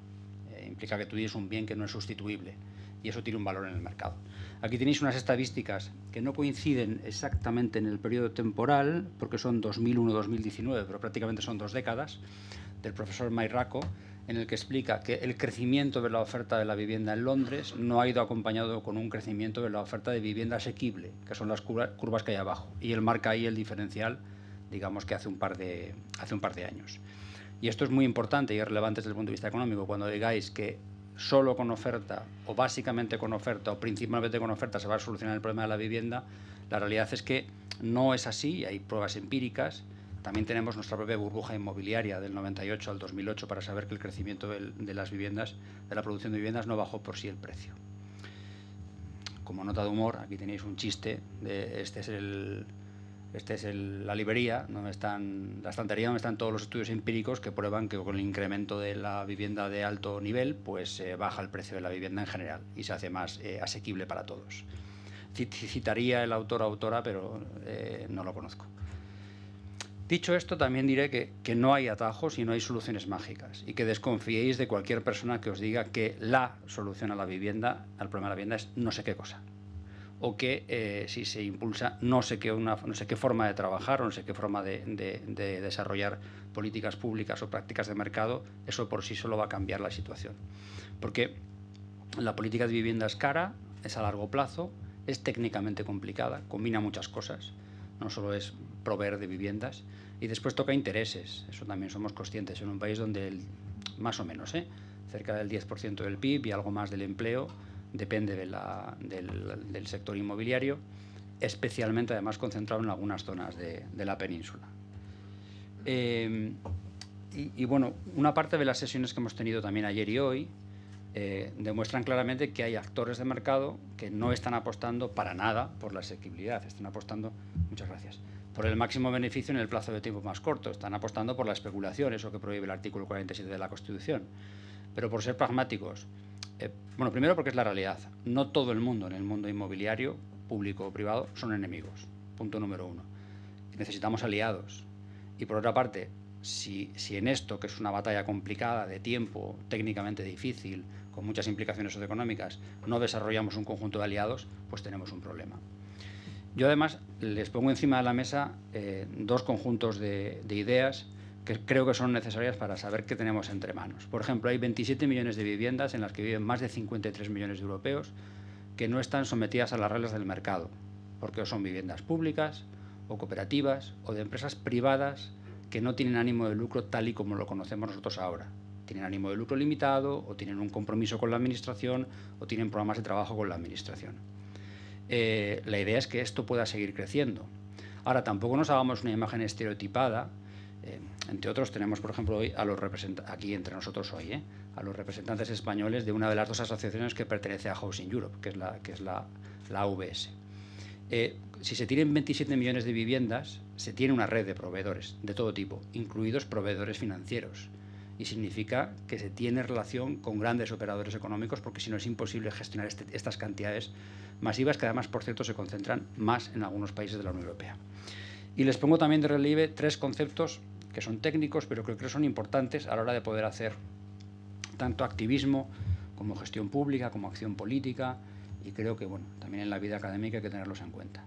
eh, implica que tú tienes un bien que no es sustituible y eso tiene un valor en el mercado. Aquí tenéis unas estadísticas que no coinciden exactamente en el periodo temporal, porque son 2001-2019, pero prácticamente son dos décadas, del profesor Mayraco, en el que explica que el crecimiento de la oferta de la vivienda en Londres no ha ido acompañado con un crecimiento de la oferta de vivienda asequible, que son las curvas que hay abajo. Y él marca ahí el diferencial, digamos que hace un par de, hace un par de años. Y esto es muy importante y es relevante desde el punto de vista económico. Cuando digáis que solo con oferta, o básicamente con oferta, o principalmente con oferta se va a solucionar el problema de la vivienda, la realidad es que no es así, hay pruebas empíricas también tenemos nuestra propia burbuja inmobiliaria del 98 al 2008 para saber que el crecimiento de las viviendas, de la producción de viviendas, no bajó por sí el precio. Como nota de humor, aquí tenéis un chiste de este es este la librería, donde están, la estantería donde están todos los estudios empíricos que prueban que con el incremento de la vivienda de alto nivel, pues eh, baja el precio de la vivienda en general y se hace más eh, asequible para todos. Citaría el autor o autora, pero eh, no lo conozco. Dicho esto, también diré que, no hay atajos y no hay soluciones mágicas y que desconfiéis de cualquier persona que os diga que la solución a la vivienda, al problema de la vivienda es no sé qué cosa. O que eh, si se impulsa no sé, qué forma de trabajar o no sé qué forma de, de desarrollar políticas públicas o prácticas de mercado, eso por sí solo va a cambiar la situación. Porque la política de vivienda es cara, es a largo plazo, es técnicamente complicada, combina muchas cosas. No solo es proveer de viviendas. Y después toca intereses, eso también somos conscientes, en un país donde más o menos, ¿eh? cerca del 10% del PIB y algo más del empleo, depende del, sector inmobiliario, especialmente además concentrado en algunas zonas de, la península. Eh, y, bueno, una parte de las sesiones que hemos tenido también ayer y hoy eh, demuestran claramente que hay actores de mercado que no están apostando para nada por la asequibilidad, están apostando, muchas gracias, por el máximo beneficio en el plazo de tiempo más corto. Están apostando por la especulación, eso que prohíbe el artículo 47 de la Constitución. Pero por ser pragmáticos, eh, bueno, primero porque es la realidad. No todo el mundo en el mundo inmobiliario, público o privado, son enemigos. Punto número uno. Necesitamos aliados. Y por otra parte, si, si en esto, que es una batalla complicada, de tiempo, técnicamente difícil, con muchas implicaciones socioeconómicas, no desarrollamos un conjunto de aliados, pues tenemos un problema. Yo además les pongo encima de la mesa eh, dos conjuntos de, de ideas que creo que son necesarias para saber qué tenemos entre manos. Por ejemplo, hay 27 millones de viviendas en las que viven más de 53 millones de europeos que no están sometidas a las reglas del mercado, porque son viviendas públicas o cooperativas o de empresas privadas que no tienen ánimo de lucro tal y como lo conocemos nosotros ahora. Tienen ánimo de lucro limitado o tienen un compromiso con la Administración o tienen programas de trabajo con la Administración. Eh, la idea es que esto pueda seguir creciendo. Ahora, tampoco nos hagamos una imagen estereotipada. Eh, entre otros, tenemos, por ejemplo, hoy a los aquí entre nosotros hoy, eh, a los representantes españoles de una de las dos asociaciones que pertenece a Housing Europe, que es la, que es la, la AVS. si se tienen 27 millones de viviendas, se tiene una red de proveedores de todo tipo, incluidos proveedores financieros y significa que se tiene relación con grandes operadores económicos porque si no es imposible gestionar este, estas cantidades masivas que además, por cierto, se concentran más en algunos países de la Unión Europea. Y les pongo también de relieve tres conceptos que son técnicos, pero que creo que son importantes a la hora de poder hacer tanto activismo como gestión pública, como acción política, y creo que bueno, también en la vida académica hay que tenerlos en cuenta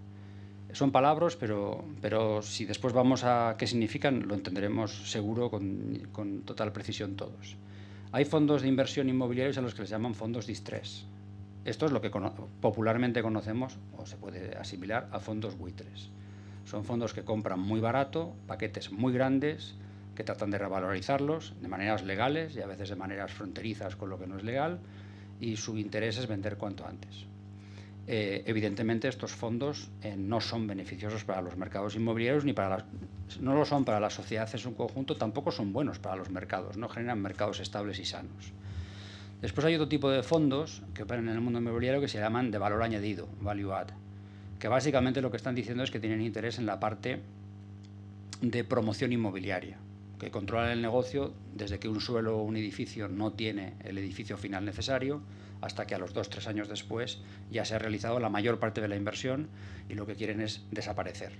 son palabras, pero, pero si después vamos a qué significan, lo entenderemos seguro con, total precisión todos. Hay fondos de inversión inmobiliarios a los que les llaman fondos distress. Esto es lo que popularmente conocemos o se puede asimilar a fondos buitres. Son fondos que compran muy barato, paquetes muy grandes, que tratan de revalorizarlos de maneras legales y a veces de maneras fronterizas con lo que no es legal, y su interés es vender cuanto antes. Eh, evidentemente estos fondos eh, no son beneficiosos para los mercados inmobiliarios ni para no lo son para la sociedad en su conjunto, tampoco son buenos para los mercados, no generan mercados estables y sanos. Después hay otro tipo de fondos que operan en el mundo inmobiliario que se llaman de valor añadido, value add, que básicamente lo que están diciendo es que tienen interés en la parte de promoción inmobiliaria, que controlan el negocio desde que un suelo o un edificio no tiene el edificio final necesario, hasta que a los dos, tres años después ya se ha realizado la mayor parte de la inversión y lo que quieren es desaparecer.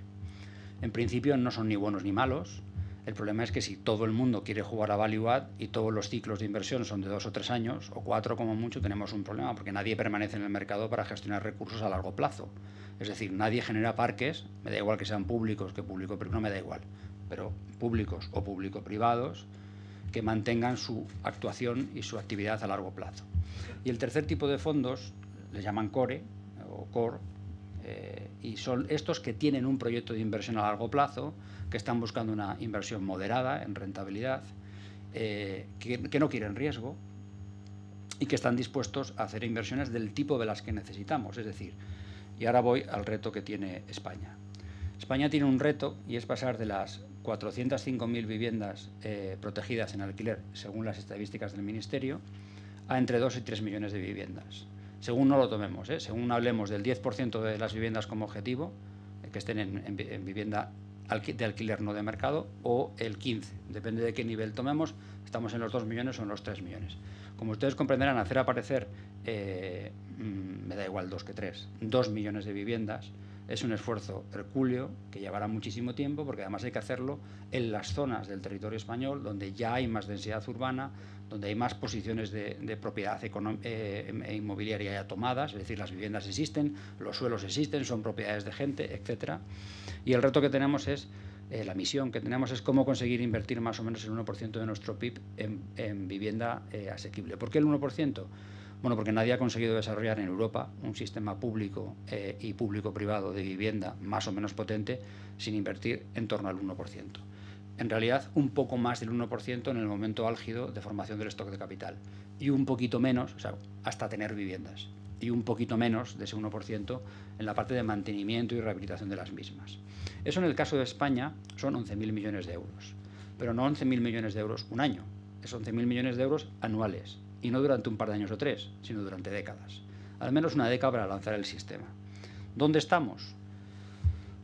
En principio no son ni buenos ni malos. El problema es que si todo el mundo quiere jugar a value add y todos los ciclos de inversión son de dos o tres años o cuatro como mucho, tenemos un problema porque nadie permanece en el mercado para gestionar recursos a largo plazo. Es decir, nadie genera parques, me da igual que sean públicos que público, pero no me da igual, pero públicos o público-privados que mantengan su actuación y su actividad a largo plazo. Y el tercer tipo de fondos les llaman core o core, eh, y son estos que tienen un proyecto de inversión a largo plazo, que están buscando una inversión moderada en rentabilidad, eh, que no quieren riesgo y que están dispuestos a hacer inversiones del tipo de las que necesitamos. Es decir, y ahora voy al reto que tiene España. España tiene un reto y es pasar de las 405.000 viviendas eh, protegidas en alquiler, según las estadísticas del Ministerio, a entre 2 y 3 millones de viviendas. Según no lo tomemos, eh, según hablemos del 10% de las viviendas como objetivo, eh, que estén en, vivienda de alquiler no de mercado, o el 15%, depende de qué nivel tomemos, estamos en los 2 millones o en los 3 millones. Como ustedes comprenderán, hacer aparecer, mm, me da igual 2 que 3, 2 millones de viviendas, es un esfuerzo hercúleo que llevará muchísimo tiempo porque además hay que hacerlo en las zonas del territorio español donde ya hay más densidad urbana, donde hay más posiciones de, propiedad eh, e inmobiliaria ya tomadas, es decir, las viviendas existen, los suelos existen, son propiedades de gente, etc. Y el reto que tenemos es, eh, la misión que tenemos es cómo conseguir invertir más o menos el 1% de nuestro PIB en, vivienda eh, asequible. ¿Por qué el 1%? Bueno, porque nadie ha conseguido desarrollar en Europa un sistema público eh, y público-privado de vivienda más o menos potente sin invertir en torno al 1%. En realidad, un poco más del 1% en el momento álgido de formación del stock de capital y un poquito menos, o sea, hasta tener viviendas, y un poquito menos de ese 1% en la parte de mantenimiento y rehabilitación de las mismas. Eso en el caso de España son 11.000 millones de euros, pero no 11.000 millones de euros un año, es 11.000 millones de euros anuales, y no durante un par de años o tres, sino durante décadas. Al menos una década para lanzar el sistema. ¿Dónde estamos?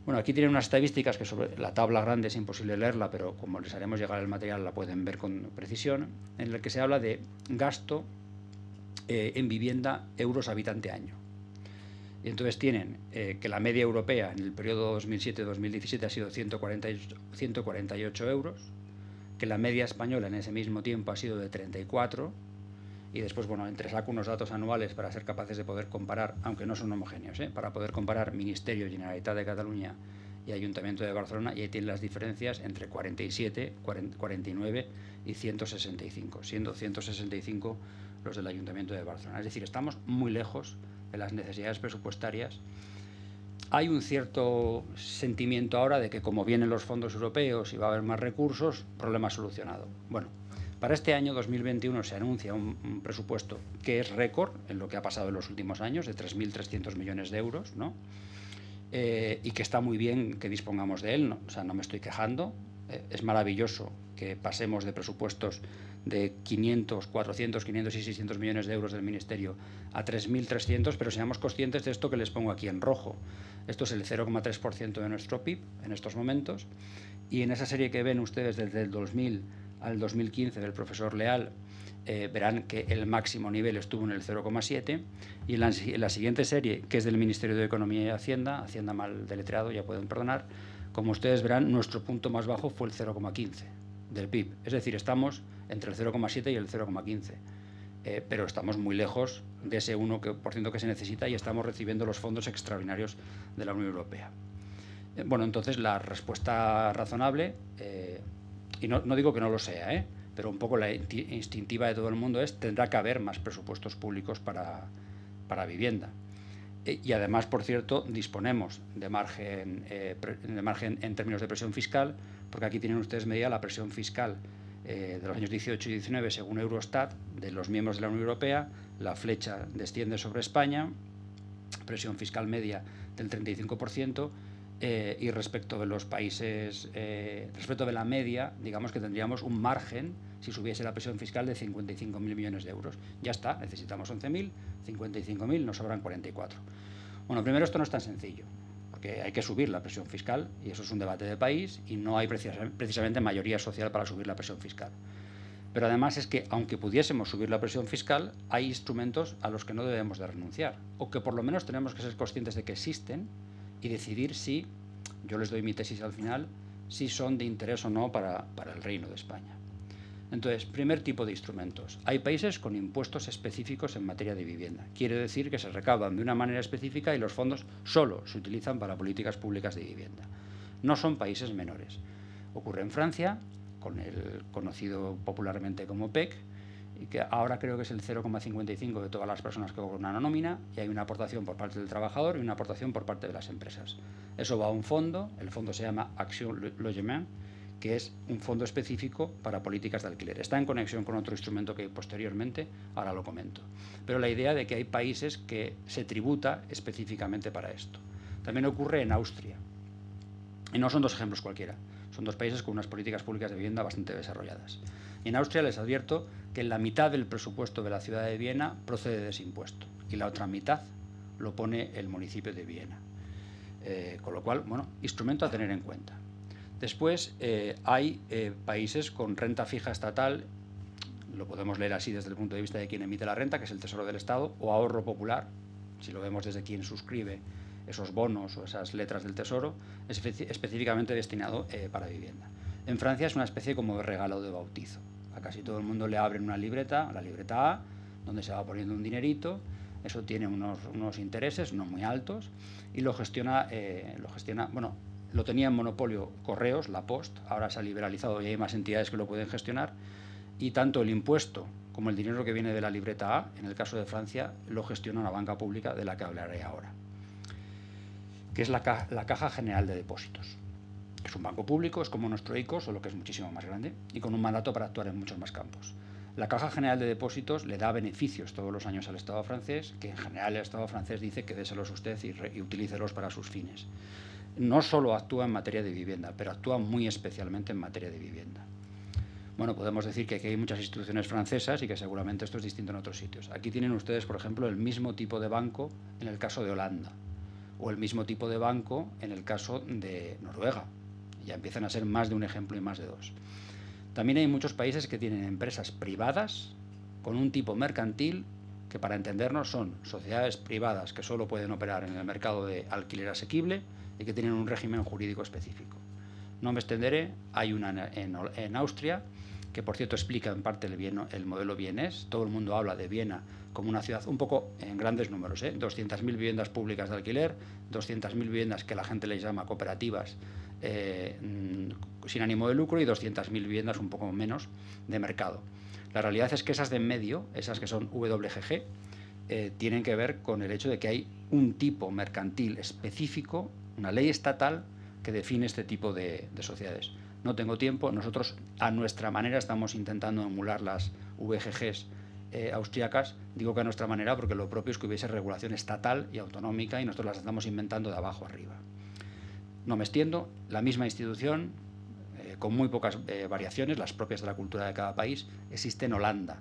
Bueno, aquí tienen unas estadísticas que sobre la tabla grande es imposible leerla, pero como les haremos llegar el material la pueden ver con precisión, en el que se habla de gasto eh, en vivienda euros habitante año. Y entonces tienen eh, que la media europea en el periodo 2007-2017 ha sido 148, 148 euros, que la media española en ese mismo tiempo ha sido de 34 y después, bueno, entre saco unos datos anuales para ser capaces de poder comparar, aunque no son homogéneos, ¿eh? para poder comparar Ministerio Generalitat de Cataluña y Ayuntamiento de Barcelona, y ahí tienen las diferencias entre 47, 49 y 165, siendo 165 los del Ayuntamiento de Barcelona. Es decir, estamos muy lejos de las necesidades presupuestarias. Hay un cierto sentimiento ahora de que como vienen los fondos europeos y va a haber más recursos, problema solucionado. Bueno, para este año 2021 se anuncia un, presupuesto que es récord en lo que ha pasado en los últimos años, de 3.300 millones de euros, ¿no? Eh, y que está muy bien que dispongamos de él, ¿no? o sea, no me estoy quejando, eh, es maravilloso que pasemos de presupuestos de 500, 400, 500 y 600 millones de euros del Ministerio a 3.300, pero seamos conscientes de esto que les pongo aquí en rojo. Esto es el 0,3% de nuestro PIB en estos momentos, y en esa serie que ven ustedes desde el 2000 al 2015 del profesor Leal, eh, verán que el máximo nivel estuvo en el 0,7 y en la, siguiente serie, que es del Ministerio de Economía y Hacienda, Hacienda mal deletreado, ya pueden perdonar, como ustedes verán, nuestro punto más bajo fue el 0,15 del PIB. Es decir, estamos entre el 0,7 y el 0,15. Eh, pero estamos muy lejos de ese 1% que se necesita y estamos recibiendo los fondos extraordinarios de la Unión Europea. Eh, bueno, entonces la respuesta razonable y no, digo que no lo sea, ¿eh? pero un poco la instintiva de todo el mundo es tendrá que haber más presupuestos públicos para, vivienda. E, y además, por cierto, disponemos de margen, eh, de margen en términos de presión fiscal, porque aquí tienen ustedes media la presión fiscal eh, de los años 18 y 19 según Eurostat de los miembros de la Unión Europea, la flecha desciende sobre España, presión fiscal media del 35%, eh, y respecto de los países, eh, respecto de la media, digamos que tendríamos un margen, si subiese la presión fiscal, de 55.000 millones de euros. Ya está, necesitamos 11.000, 55.000, nos sobran 44. Bueno, primero esto no es tan sencillo, porque hay que subir la presión fiscal, y eso es un debate de país, y no hay precisamente mayoría social para subir la presión fiscal. Pero además es que, aunque pudiésemos subir la presión fiscal, hay instrumentos a los que no debemos de renunciar, o que por lo menos tenemos que ser conscientes de que existen y decidir si, yo les doy mi tesis al final, si son de interés o no para, el Reino de España. Entonces, primer tipo de instrumentos. Hay países con impuestos específicos en materia de vivienda. Quiere decir que se recaban de una manera específica y los fondos solo se utilizan para políticas públicas de vivienda. No son países menores. Ocurre en Francia, con el conocido popularmente como PEC, y que ahora creo que es el 0,55 de todas las personas que cobran una nómina, y hay una aportación por parte del trabajador y una aportación por parte de las empresas. Eso va a un fondo, el fondo se llama Action Logement, que es un fondo específico para políticas de alquiler. Está en conexión con otro instrumento que posteriormente ahora lo comento. Pero la idea de que hay países que se tributa específicamente para esto. También ocurre en Austria. Y no son dos ejemplos cualquiera, son dos países con unas políticas públicas de vivienda bastante desarrolladas. En Austria les advierto que la mitad del presupuesto de la ciudad de Viena procede de ese impuesto y la otra mitad lo pone el municipio de Viena. Eh, con lo cual, bueno, instrumento a tener en cuenta. Después eh, hay eh, países con renta fija estatal, lo podemos leer así desde el punto de vista de quien emite la renta, que es el Tesoro del Estado, o ahorro popular, si lo vemos desde quien suscribe esos bonos o esas letras del Tesoro, específicamente destinado para vivienda. En Francia es una especie como de regalo de bautizo. A casi todo el mundo le abren una libreta, la libreta A, donde se va poniendo un dinerito. Eso tiene unos, intereses no muy altos y lo gestiona, eh, lo gestiona, bueno, lo tenía en monopolio Correos, la Post, ahora se ha liberalizado y hay más entidades que lo pueden gestionar. Y tanto el impuesto como el dinero que viene de la libreta A, en el caso de Francia, lo gestiona una banca pública de la que hablaré ahora, que es la Caja General de Depósitos. Es un banco público, es como nuestro ICO, solo que es muchísimo más grande y con un mandato para actuar en muchos más campos. La Caja General de Depósitos le da beneficios todos los años al Estado francés, que en general el Estado francés dice que déselos usted y, y utilícelos para sus fines. No solo actúa en materia de vivienda, pero actúa muy especialmente en materia de vivienda. Bueno, podemos decir que aquí hay muchas instituciones francesas y que seguramente esto es distinto en otros sitios. Aquí tienen ustedes, por ejemplo, el mismo tipo de banco en el caso de Holanda o el mismo tipo de banco en el caso de Noruega ya empiezan a ser más de un ejemplo y más de dos. También hay muchos países que tienen empresas privadas con un tipo mercantil que para entendernos son sociedades privadas que solo pueden operar en el mercado de alquiler asequible y que tienen un régimen jurídico específico. No me extenderé, hay una en, Austria que por cierto explica en parte el, modelo bienes. Todo el mundo habla de Viena como una ciudad un poco en grandes números, ¿eh? 200.000 viviendas públicas de alquiler, 200.000 viviendas que la gente les llama cooperativas eh, mm, sin ánimo de lucro y 200.000 viviendas, un poco menos, de mercado. La realidad es que esas de en medio, esas que son WGG, eh, tienen que ver con el hecho de que hay un tipo mercantil específico, una ley estatal que define este tipo de, sociedades. No tengo tiempo, nosotros a nuestra manera estamos intentando emular las VGGs eh, austriacas, digo que a nuestra manera porque lo propio es que hubiese regulación estatal y autonómica y nosotros las estamos inventando de abajo arriba. No me extiendo, la misma institución, eh, con muy pocas eh, variaciones, las propias de la cultura de cada país, existe en Holanda.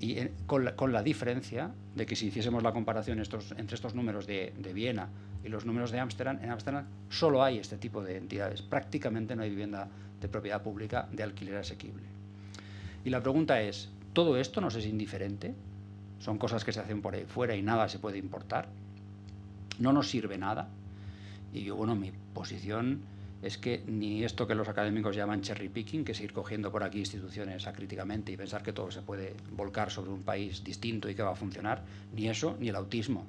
Y eh, con, la, diferencia de que si hiciésemos la comparación entre estos números de, de, Viena y los números de Ámsterdam, en Ámsterdam solo hay este tipo de entidades. Prácticamente no hay vivienda de propiedad pública de alquiler asequible. Y la pregunta es, ¿todo esto nos es indiferente? ¿Son cosas que se hacen por ahí fuera y nada se puede importar? ¿No nos sirve nada? Y yo, bueno, mi posición es que ni esto que los académicos llaman cherry picking, que es ir cogiendo por aquí instituciones acríticamente y pensar que todo se puede volcar sobre un país distinto y que va a funcionar, ni eso, ni el autismo.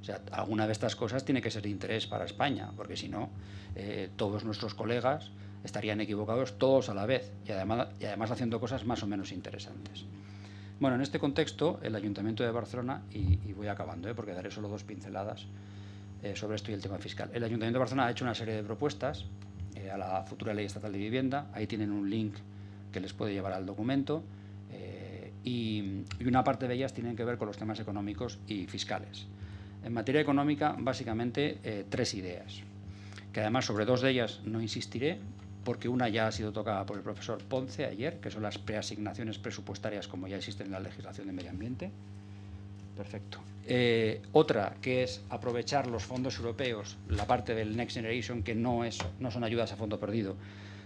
O sea, alguna de estas cosas tiene que ser de interés para España, porque si no, eh, todos nuestros colegas estarían equivocados todos a la vez y además, y además haciendo cosas más o menos interesantes. Bueno, en este contexto, el Ayuntamiento de Barcelona, y, y voy acabando, ¿eh? porque daré solo dos pinceladas, eh, sobre esto y el tema fiscal. El Ayuntamiento de Barcelona ha hecho una serie de propuestas eh, a la futura ley estatal de vivienda. Ahí tienen un link que les puede llevar al documento. Eh, y, y, una parte de ellas tienen que ver con los temas económicos y fiscales. En materia económica, básicamente, tres ideas, que además sobre dos de ellas no insistiré, porque una ya ha sido tocada por el profesor Ponce ayer, que son las preasignaciones presupuestarias como ya existen en la legislación de medio ambiente, perfecto. Eh, otra, que es aprovechar los fondos europeos, la parte del Next Generation, que no, es, no son ayudas a fondo perdido,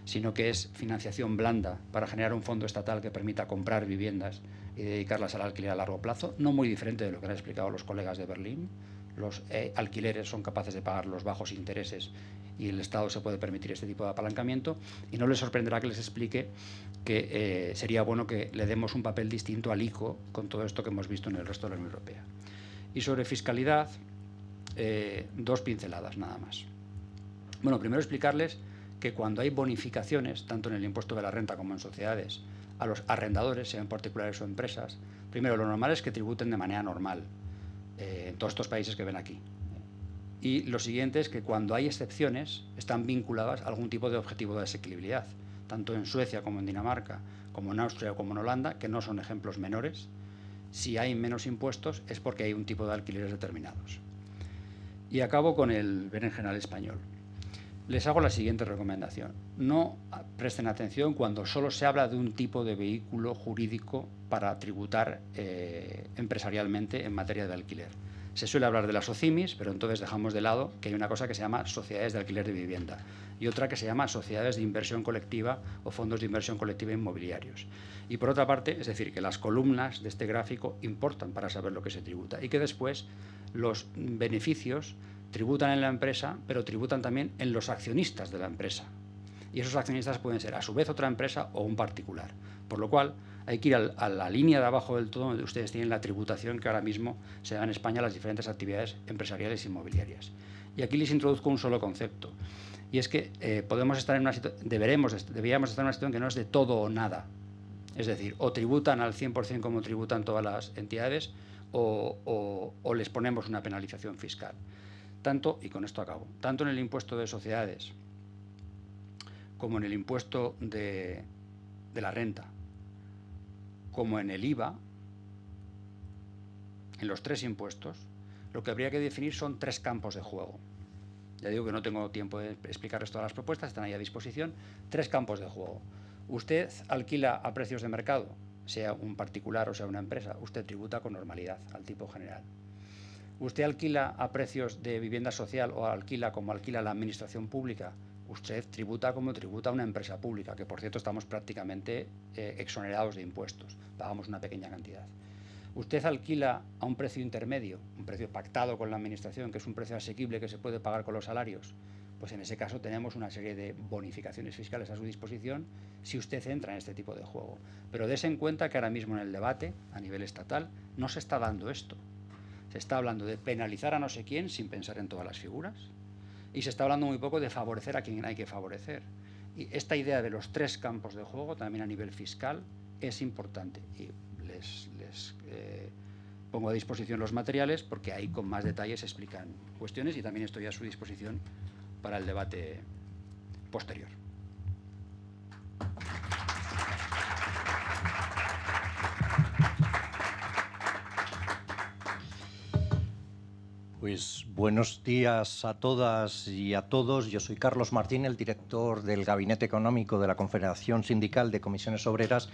sino que es financiación blanda para generar un fondo estatal que permita comprar viviendas y dedicarlas al alquiler a largo plazo, no muy diferente de lo que han explicado los colegas de Berlín. Los eh, alquileres son capaces de pagar los bajos intereses y el Estado se puede permitir este tipo de apalancamiento y no les sorprenderá que les explique que eh, sería bueno que le demos un papel distinto al ICO con todo esto que hemos visto en el resto de la Unión Europea. Y sobre fiscalidad, eh, dos pinceladas nada más. Bueno, primero explicarles que cuando hay bonificaciones, tanto en el impuesto de la renta como en sociedades, a los arrendadores, sean particulares o empresas, primero lo normal es que tributen de manera normal eh, en todos estos países que ven aquí. Y lo siguiente es que cuando hay excepciones están vinculadas a algún tipo de objetivo de desequilibridad, tanto en Suecia como en Dinamarca, como en Austria como en Holanda, que no son ejemplos menores. Si hay menos impuestos es porque hay un tipo de alquileres determinados. Y acabo con el general español. Les hago la siguiente recomendación. No presten atención cuando solo se habla de un tipo de vehículo jurídico para tributar eh, empresarialmente en materia de alquiler se suele hablar de las OCIMIS, pero entonces dejamos de lado que hay una cosa que se llama sociedades de alquiler de vivienda y otra que se llama sociedades de inversión colectiva o fondos de inversión colectiva inmobiliarios. Y por otra parte, es decir, que las columnas de este gráfico importan para saber lo que se tributa y que después los beneficios tributan en la empresa, pero tributan también en los accionistas de la empresa. Y esos accionistas pueden ser a su vez otra empresa o un particular. Por lo cual, hay que ir a la línea de abajo del todo donde ustedes tienen la tributación que ahora mismo se da en España a las diferentes actividades empresariales e inmobiliarias. Y aquí les introduzco un solo concepto. Y es que eh, podemos estar en una deberemos, deberíamos estar en una situación que no es de todo o nada. Es decir, o tributan al 100% como tributan todas las entidades o, les ponemos una penalización fiscal. Tanto, y con esto acabo, tanto en el impuesto de sociedades como en el impuesto de la renta, como en el IVA, en los tres impuestos, lo que habría que definir son tres campos de juego. Ya digo que no tengo tiempo de explicarles todas las propuestas, están ahí a disposición. Tres campos de juego. Usted alquila a precios de mercado, sea un particular o sea una empresa, usted tributa con normalidad al tipo general. Usted alquila a precios de vivienda social o alquila como alquila la administración pública, usted tributa como tributa una empresa pública, que por cierto estamos prácticamente eh, exonerados de impuestos, pagamos una pequeña cantidad. Usted alquila a un precio intermedio, un precio pactado con la Administración, que es un precio asequible que se puede pagar con los salarios, pues en ese caso tenemos una serie de bonificaciones fiscales a su disposición si usted entra en este tipo de juego. Pero dése en cuenta que ahora mismo en el debate a nivel estatal no se está dando esto. Se está hablando de penalizar a no sé quién sin pensar en todas las figuras, y se está hablando muy poco de favorecer a quien hay que favorecer. Y esta idea de los tres campos de juego, también a nivel fiscal, es importante. Y les, eh, pongo a disposición los materiales porque ahí con más detalles se explican cuestiones y también estoy a su disposición para el debate posterior. Pues, buenos días a todas y a todos. Yo soy Carlos Martín, el director del Gabinete Económico de la Confederación Sindical de Comisiones Obreras.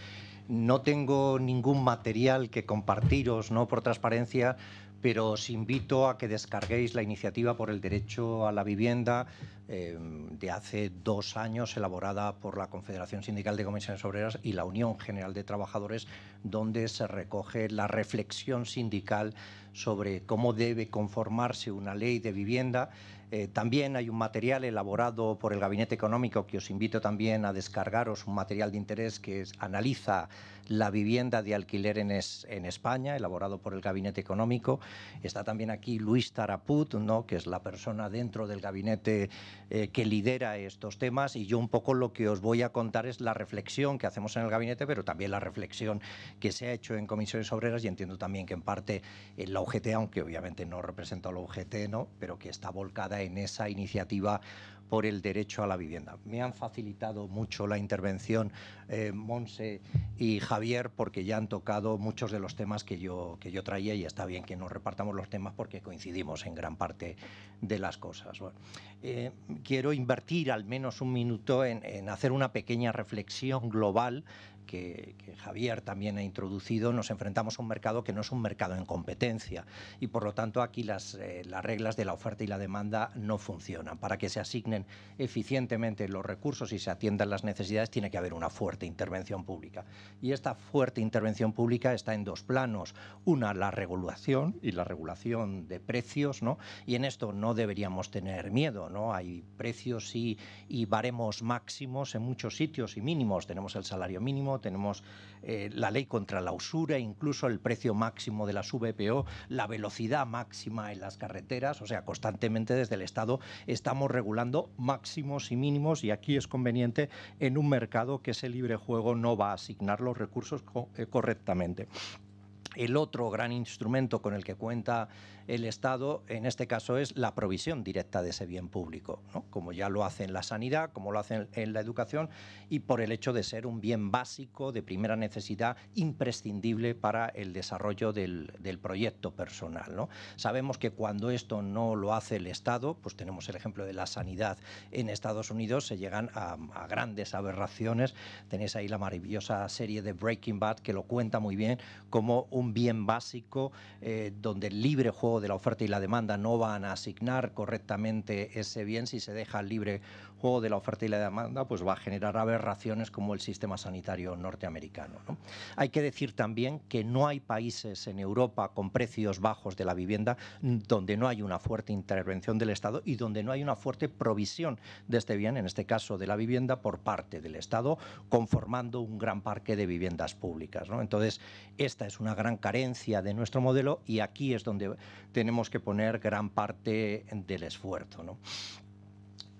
No tengo ningún material que compartiros, no por transparencia, pero os invito a que descarguéis la iniciativa por el derecho a la vivienda em, de hace dos años, elaborada por la Confederación Sindical de Comisiones Obreras y la Unión General de Trabajadores, donde se recoge la reflexión sindical sobre cómo debe conformarse una ley de vivienda. Eh, también hay un material elaborado por el Gabinete Económico que os invito también a descargaros, un material de interés que analiza la vivienda de alquiler en, España, elaborado por el Gabinete Económico. Está también aquí Luis Taraput, ¿no? que es la persona dentro del gabinete eh, que lidera estos temas. Y yo un poco lo que os voy a contar es la reflexión que hacemos en el gabinete, pero también la reflexión que se ha hecho en comisiones obreras y entiendo también que en parte la UGT, aunque obviamente no represento a la UGT, ¿no? pero que está volcada en esa iniciativa por el derecho a la vivienda. Me han facilitado mucho la intervención eh, Monse y Javier porque ya han tocado muchos de los temas que yo, que yo traía y está bien que nos repartamos los temas porque coincidimos en gran parte de las cosas. Eh, quiero invertir al menos un minuto en, en hacer una pequeña reflexión global que, Javier también ha introducido, nos enfrentamos a un mercado que no es un mercado en competencia y por lo tanto aquí las, eh, las reglas de la oferta y la demanda no funcionan. Para que se asignen eficientemente los recursos y se atiendan las necesidades tiene que haber una fuerte intervención pública. Y esta fuerte intervención pública está en dos planos. Una, la regulación y la regulación de precios, ¿no? Y en esto no deberíamos tener miedo, ¿no? Hay precios y, y baremos máximos en muchos sitios y mínimos. Tenemos el salario mínimo, tenemos eh, la ley contra la usura, incluso el precio máximo de las VPO, la velocidad máxima en las carreteras, o sea, constantemente desde el Estado estamos regulando máximos y mínimos y aquí es conveniente en un mercado que ese libre juego no va a asignar los recursos eh, correctamente. El otro gran instrumento con el que cuenta el Estado, en este caso, es la provisión directa de ese bien público, como ya lo hace en la sanidad, como lo hace en la educación y por el hecho de ser un bien básico, de primera necesidad, imprescindible para el desarrollo del, proyecto personal. ¿no? Sabemos que cuando esto no lo hace el Estado, pues tenemos el ejemplo de la sanidad en Estados Unidos, se llegan a, grandes aberraciones. Tenéis ahí la maravillosa serie de Breaking Bad que lo cuenta muy bien como un bien básico eh, donde el libre juego de la oferta y la demanda no van a asignar correctamente ese bien si se deja libre juego de la oferta y la demanda pues va a generar aberraciones como el sistema sanitario norteamericano. Hay que decir también que no hay países en Europa con precios bajos de la vivienda donde no hay una fuerte intervención del Estado y donde no hay una fuerte provisión de este bien, en este caso de la vivienda, por parte del Estado, conformando un gran parque de viviendas públicas. Entonces, esta es una gran carencia de nuestro modelo y aquí es donde tenemos que poner gran parte del esfuerzo. ¿no?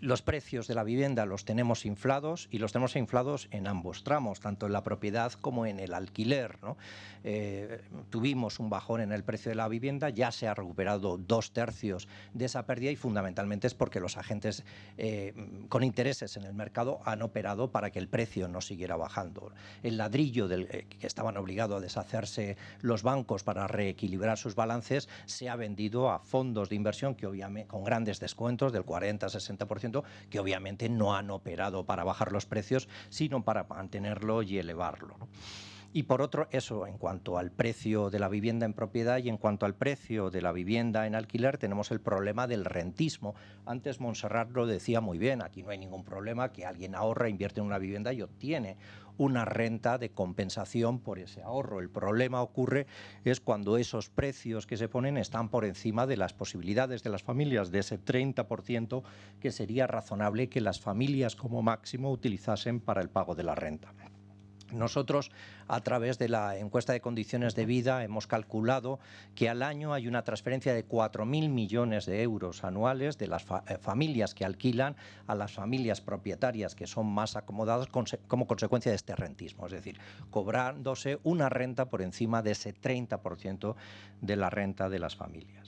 los precios de la vivienda los tenemos inflados y los tenemos inflados en ambos tramos, tanto en la propiedad como en el alquiler. Eh, tuvimos un bajón en el precio de la vivienda, ya se ha recuperado dos tercios de esa pérdida y fundamentalmente es porque los agentes eh, con intereses en el mercado han operado para que el precio no siguiera bajando. El ladrillo eh, que estaban obligados a deshacerse los bancos para reequilibrar sus balances se ha vendido a fondos de inversión que obviamente con grandes descuentos del 40-60% que obviamente no han operado para bajar los precios, sino para mantenerlo y elevarlo. Y por otro, eso en cuanto al precio de la vivienda en propiedad y en cuanto al precio de la vivienda en alquiler, tenemos el problema del rentismo. Antes Monserrat lo decía muy bien, aquí no hay ningún problema que alguien ahorra, invierte en una vivienda y obtiene una renta de compensación por ese ahorro. El problema ocurre es cuando esos precios que se ponen están por encima de las posibilidades de las familias, de ese 30% que sería razonable que las familias como máximo utilizasen para el pago de la renta. Nosotros, a través de la encuesta de condiciones de vida, hemos calculado que al año hay una transferencia de 4.000 millones de euros anuales de las eh, familias que alquilan a las familias propietarias que son más acomodadas como consecuencia de este rentismo, es decir, cobrándose una renta por encima de ese 30% de la renta de las familias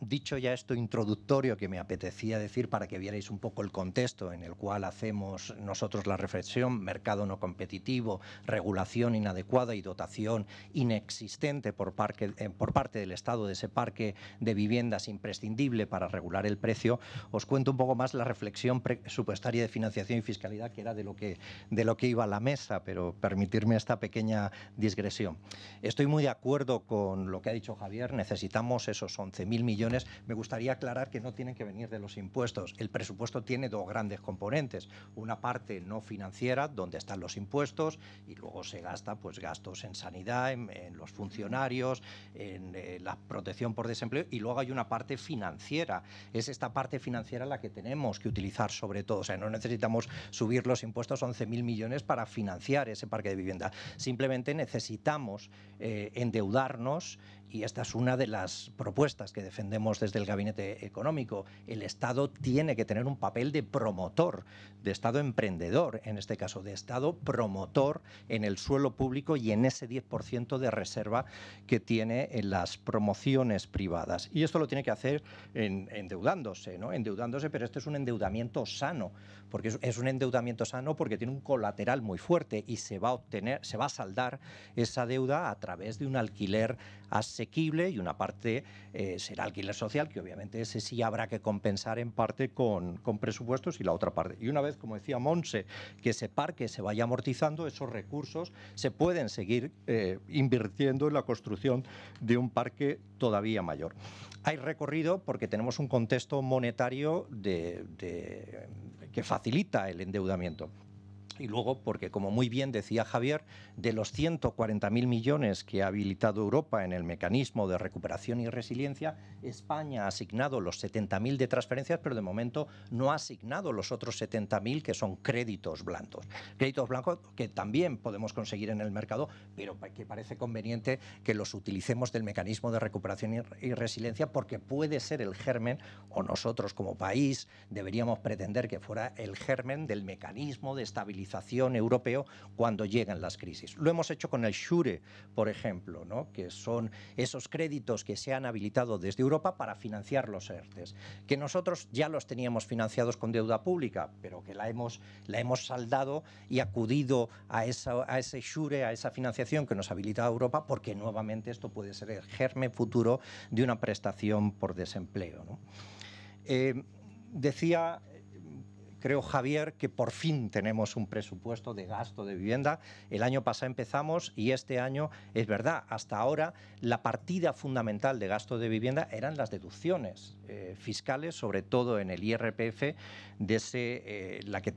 dicho ya esto introductorio que me apetecía decir para que vierais un poco el contexto en el cual hacemos nosotros la reflexión, mercado no competitivo, regulación inadecuada y dotación inexistente por, eh, parte del Estado de ese parque de viviendas imprescindible para regular el precio, os cuento un poco más la reflexión presupuestaria de financiación y fiscalidad que era de lo que, de lo que iba a la mesa, pero permitirme esta pequeña digresión. Estoy muy de acuerdo con lo que ha dicho Javier, necesitamos esos 11 mil millones, me gustaría aclarar que no tienen que venir de los impuestos. El presupuesto tiene dos grandes componentes. Una parte no financiera, donde están los impuestos, y luego se gasta pues, gastos en sanidad, en, los funcionarios, en eh, la protección por desempleo, y luego hay una parte financiera. Es esta parte financiera la que tenemos que utilizar sobre todo. O sea, no necesitamos subir los impuestos a 11.000 millones para financiar ese parque de vivienda. Simplemente necesitamos eh, endeudarnos y esta es una de las propuestas que defendemos desde el Gabinete Económico. El Estado tiene que tener un papel de promotor, de Estado emprendedor en este caso, de Estado promotor en el suelo público y en ese 10% de reserva que tiene en las promociones privadas. Y esto lo tiene que hacer endeudándose, ¿no? endeudándose, pero esto es un endeudamiento sano, porque es un endeudamiento sano porque tiene un colateral muy fuerte y se va a obtener, se va a saldar esa deuda a través de un alquiler asequible y una parte eh, será alquiler social, que obviamente ese sí habrá que compensar en parte con, presupuestos y la otra parte. Y una vez, como decía Monse, que ese parque se vaya amortizando, esos recursos se pueden seguir eh, invirtiendo en la construcción de un parque todavía mayor hay recorrido porque tenemos un contexto monetario que facilita el endeudamiento y luego porque, como muy bien decía Javier, de los 140.000 millones que ha habilitado Europa en el mecanismo de recuperación y resiliencia, España ha asignado los 70.000 de transferencias, pero de momento no ha asignado los otros 70.000 que son créditos blandos. Créditos blancos que también podemos conseguir en el mercado, pero que parece conveniente que los utilicemos del mecanismo de recuperación y resiliencia porque puede ser el germen, o nosotros como país deberíamos pretender que fuera el germen del mecanismo de estabilización europeo cuando llegan las crisis. Lo hemos hecho con el sure por ejemplo, ¿no? que son esos créditos que se han habilitado desde Europa para financiar los ERTES, que nosotros ya los teníamos financiados con deuda pública, pero que la hemos, la hemos saldado y acudido a, esa, a ese sure a esa financiación que nos habilita Europa, porque nuevamente esto puede ser el germe futuro de una prestación por desempleo. ¿no? Eh, decía creo, Javier, que por fin tenemos un presupuesto de gasto de vivienda. El año pasado empezamos y este año, es verdad, hasta ahora la partida fundamental de gasto de vivienda eran las deducciones eh, fiscales, sobre todo en el IRPF, de ese, eh, la, que,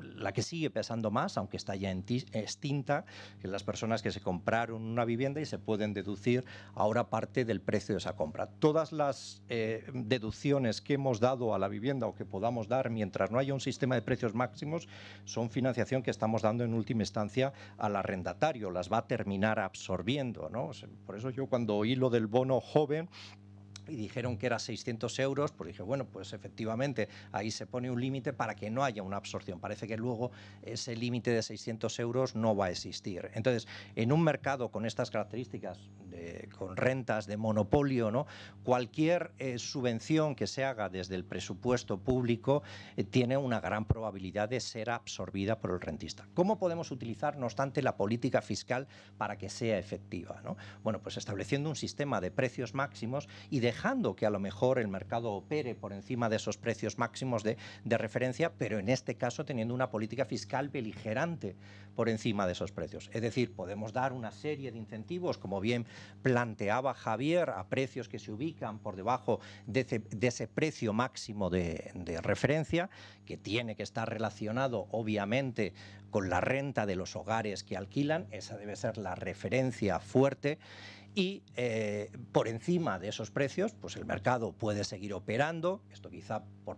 la que sigue pesando más, aunque está ya extinta, que las personas que se compraron una vivienda y se pueden deducir ahora parte del precio de esa compra. Todas las eh, deducciones que hemos dado a la vivienda o que podamos dar mientras no haya un sistema de precios máximos, son financiación que estamos dando en última instancia al arrendatario, las va a terminar absorbiendo. ¿no? Por eso yo cuando oí lo del bono joven, y dijeron que era 600 euros, pues dije, bueno, pues efectivamente ahí se pone un límite para que no haya una absorción. Parece que luego ese límite de 600 euros no va a existir. Entonces, en un mercado con estas características, con rentas de monopolio, ¿no? cualquier eh, subvención que se haga desde el presupuesto público eh, tiene una gran probabilidad de ser absorbida por el rentista. ¿Cómo podemos utilizar, no obstante, la política fiscal para que sea efectiva? ¿no? Bueno, pues estableciendo un sistema de precios máximos y de dejando que a lo mejor el mercado opere por encima de esos precios máximos de, referencia, pero en este caso teniendo una política fiscal beligerante por encima de esos precios. Es decir, podemos dar una serie de incentivos, como bien planteaba Javier, a precios que se ubican por debajo de, ese, precio máximo de referencia, que tiene que estar relacionado obviamente con la renta de los hogares que alquilan, esa debe ser la referencia fuerte y eh, por encima de esos precios, pues el mercado puede seguir operando, esto quizá por,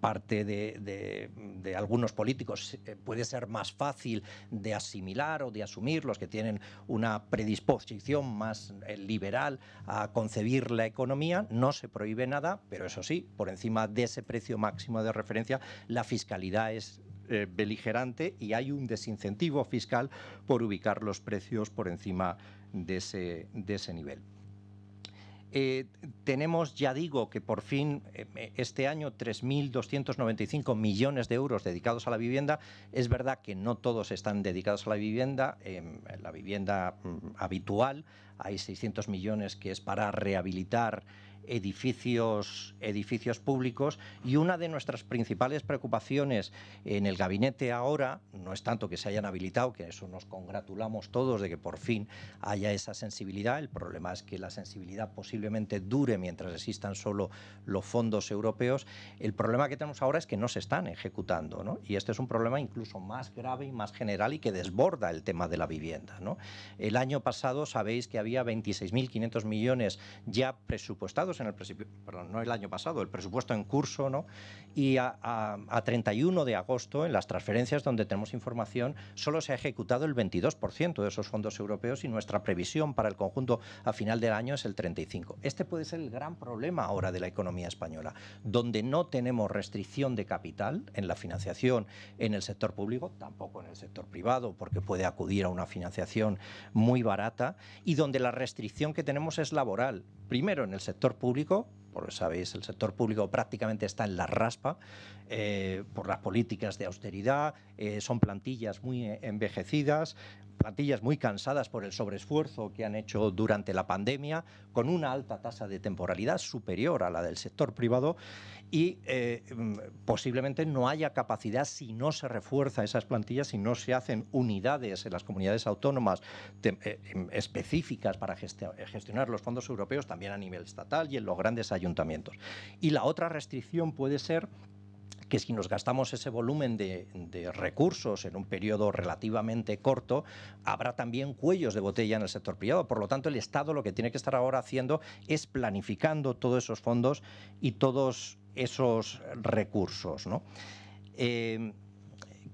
parte de, algunos políticos eh, puede ser más fácil de asimilar o de asumir, los que tienen una predisposición más eh, liberal a concebir la economía, no se prohíbe nada, pero eso sí, por encima de ese precio máximo de referencia, la fiscalidad es beligerante y hay un desincentivo fiscal por ubicar los precios por encima de de ese, nivel. Eh, tenemos, ya digo, que por fin eh, este año 3.295 millones de euros dedicados a la vivienda. Es verdad que no todos están dedicados a la vivienda, la vivienda mm, habitual. Hay 600 millones que es para rehabilitar edificios, edificios públicos y una de nuestras principales preocupaciones en el gabinete ahora no es tanto que se hayan habilitado, que eso nos congratulamos todos de que por fin haya esa sensibilidad, el problema es que la sensibilidad posiblemente dure mientras existan solo los fondos europeos, el problema que tenemos ahora es que no se están ejecutando ¿no? y este es un problema incluso más grave y más general y que desborda el tema de la vivienda. ¿no? El año pasado sabéis que había 26.500 millones ya presupuestados en el perdón, no el año pasado, el presupuesto en curso, ¿no? Y a, a 31 de agosto, en las transferencias donde tenemos información, solo se ha ejecutado el 22% de esos fondos europeos y nuestra previsión para el conjunto a final del año es el 35%. Este puede ser el gran problema ahora de la economía española, donde no tenemos restricción de capital en la financiación en el sector público, tampoco en el sector privado, porque puede acudir a una financiación muy barata, y donde la restricción que tenemos es laboral, primero en el sector público, sabéis, el sector público prácticamente está en la raspa eh, por las políticas de austeridad, eh, son plantillas muy eh, envejecidas, plantillas muy cansadas por el sobreesfuerzo que han hecho durante la pandemia, con una alta tasa de temporalidad superior a la del sector privado y eh, mm, posiblemente no haya capacidad si no se refuerza esas plantillas, si no se hacen unidades en las comunidades autónomas eh, em, específicas para gestionar los fondos europeos también a nivel estatal y en los grandes ayuntamientos. Y la otra restricción puede ser que si nos gastamos ese volumen de, de, recursos en un periodo relativamente corto, habrá también cuellos de botella en el sector privado. Por lo tanto, el Estado lo que tiene que estar ahora haciendo es planificando todos esos fondos y todos esos recursos. ¿no? Eh,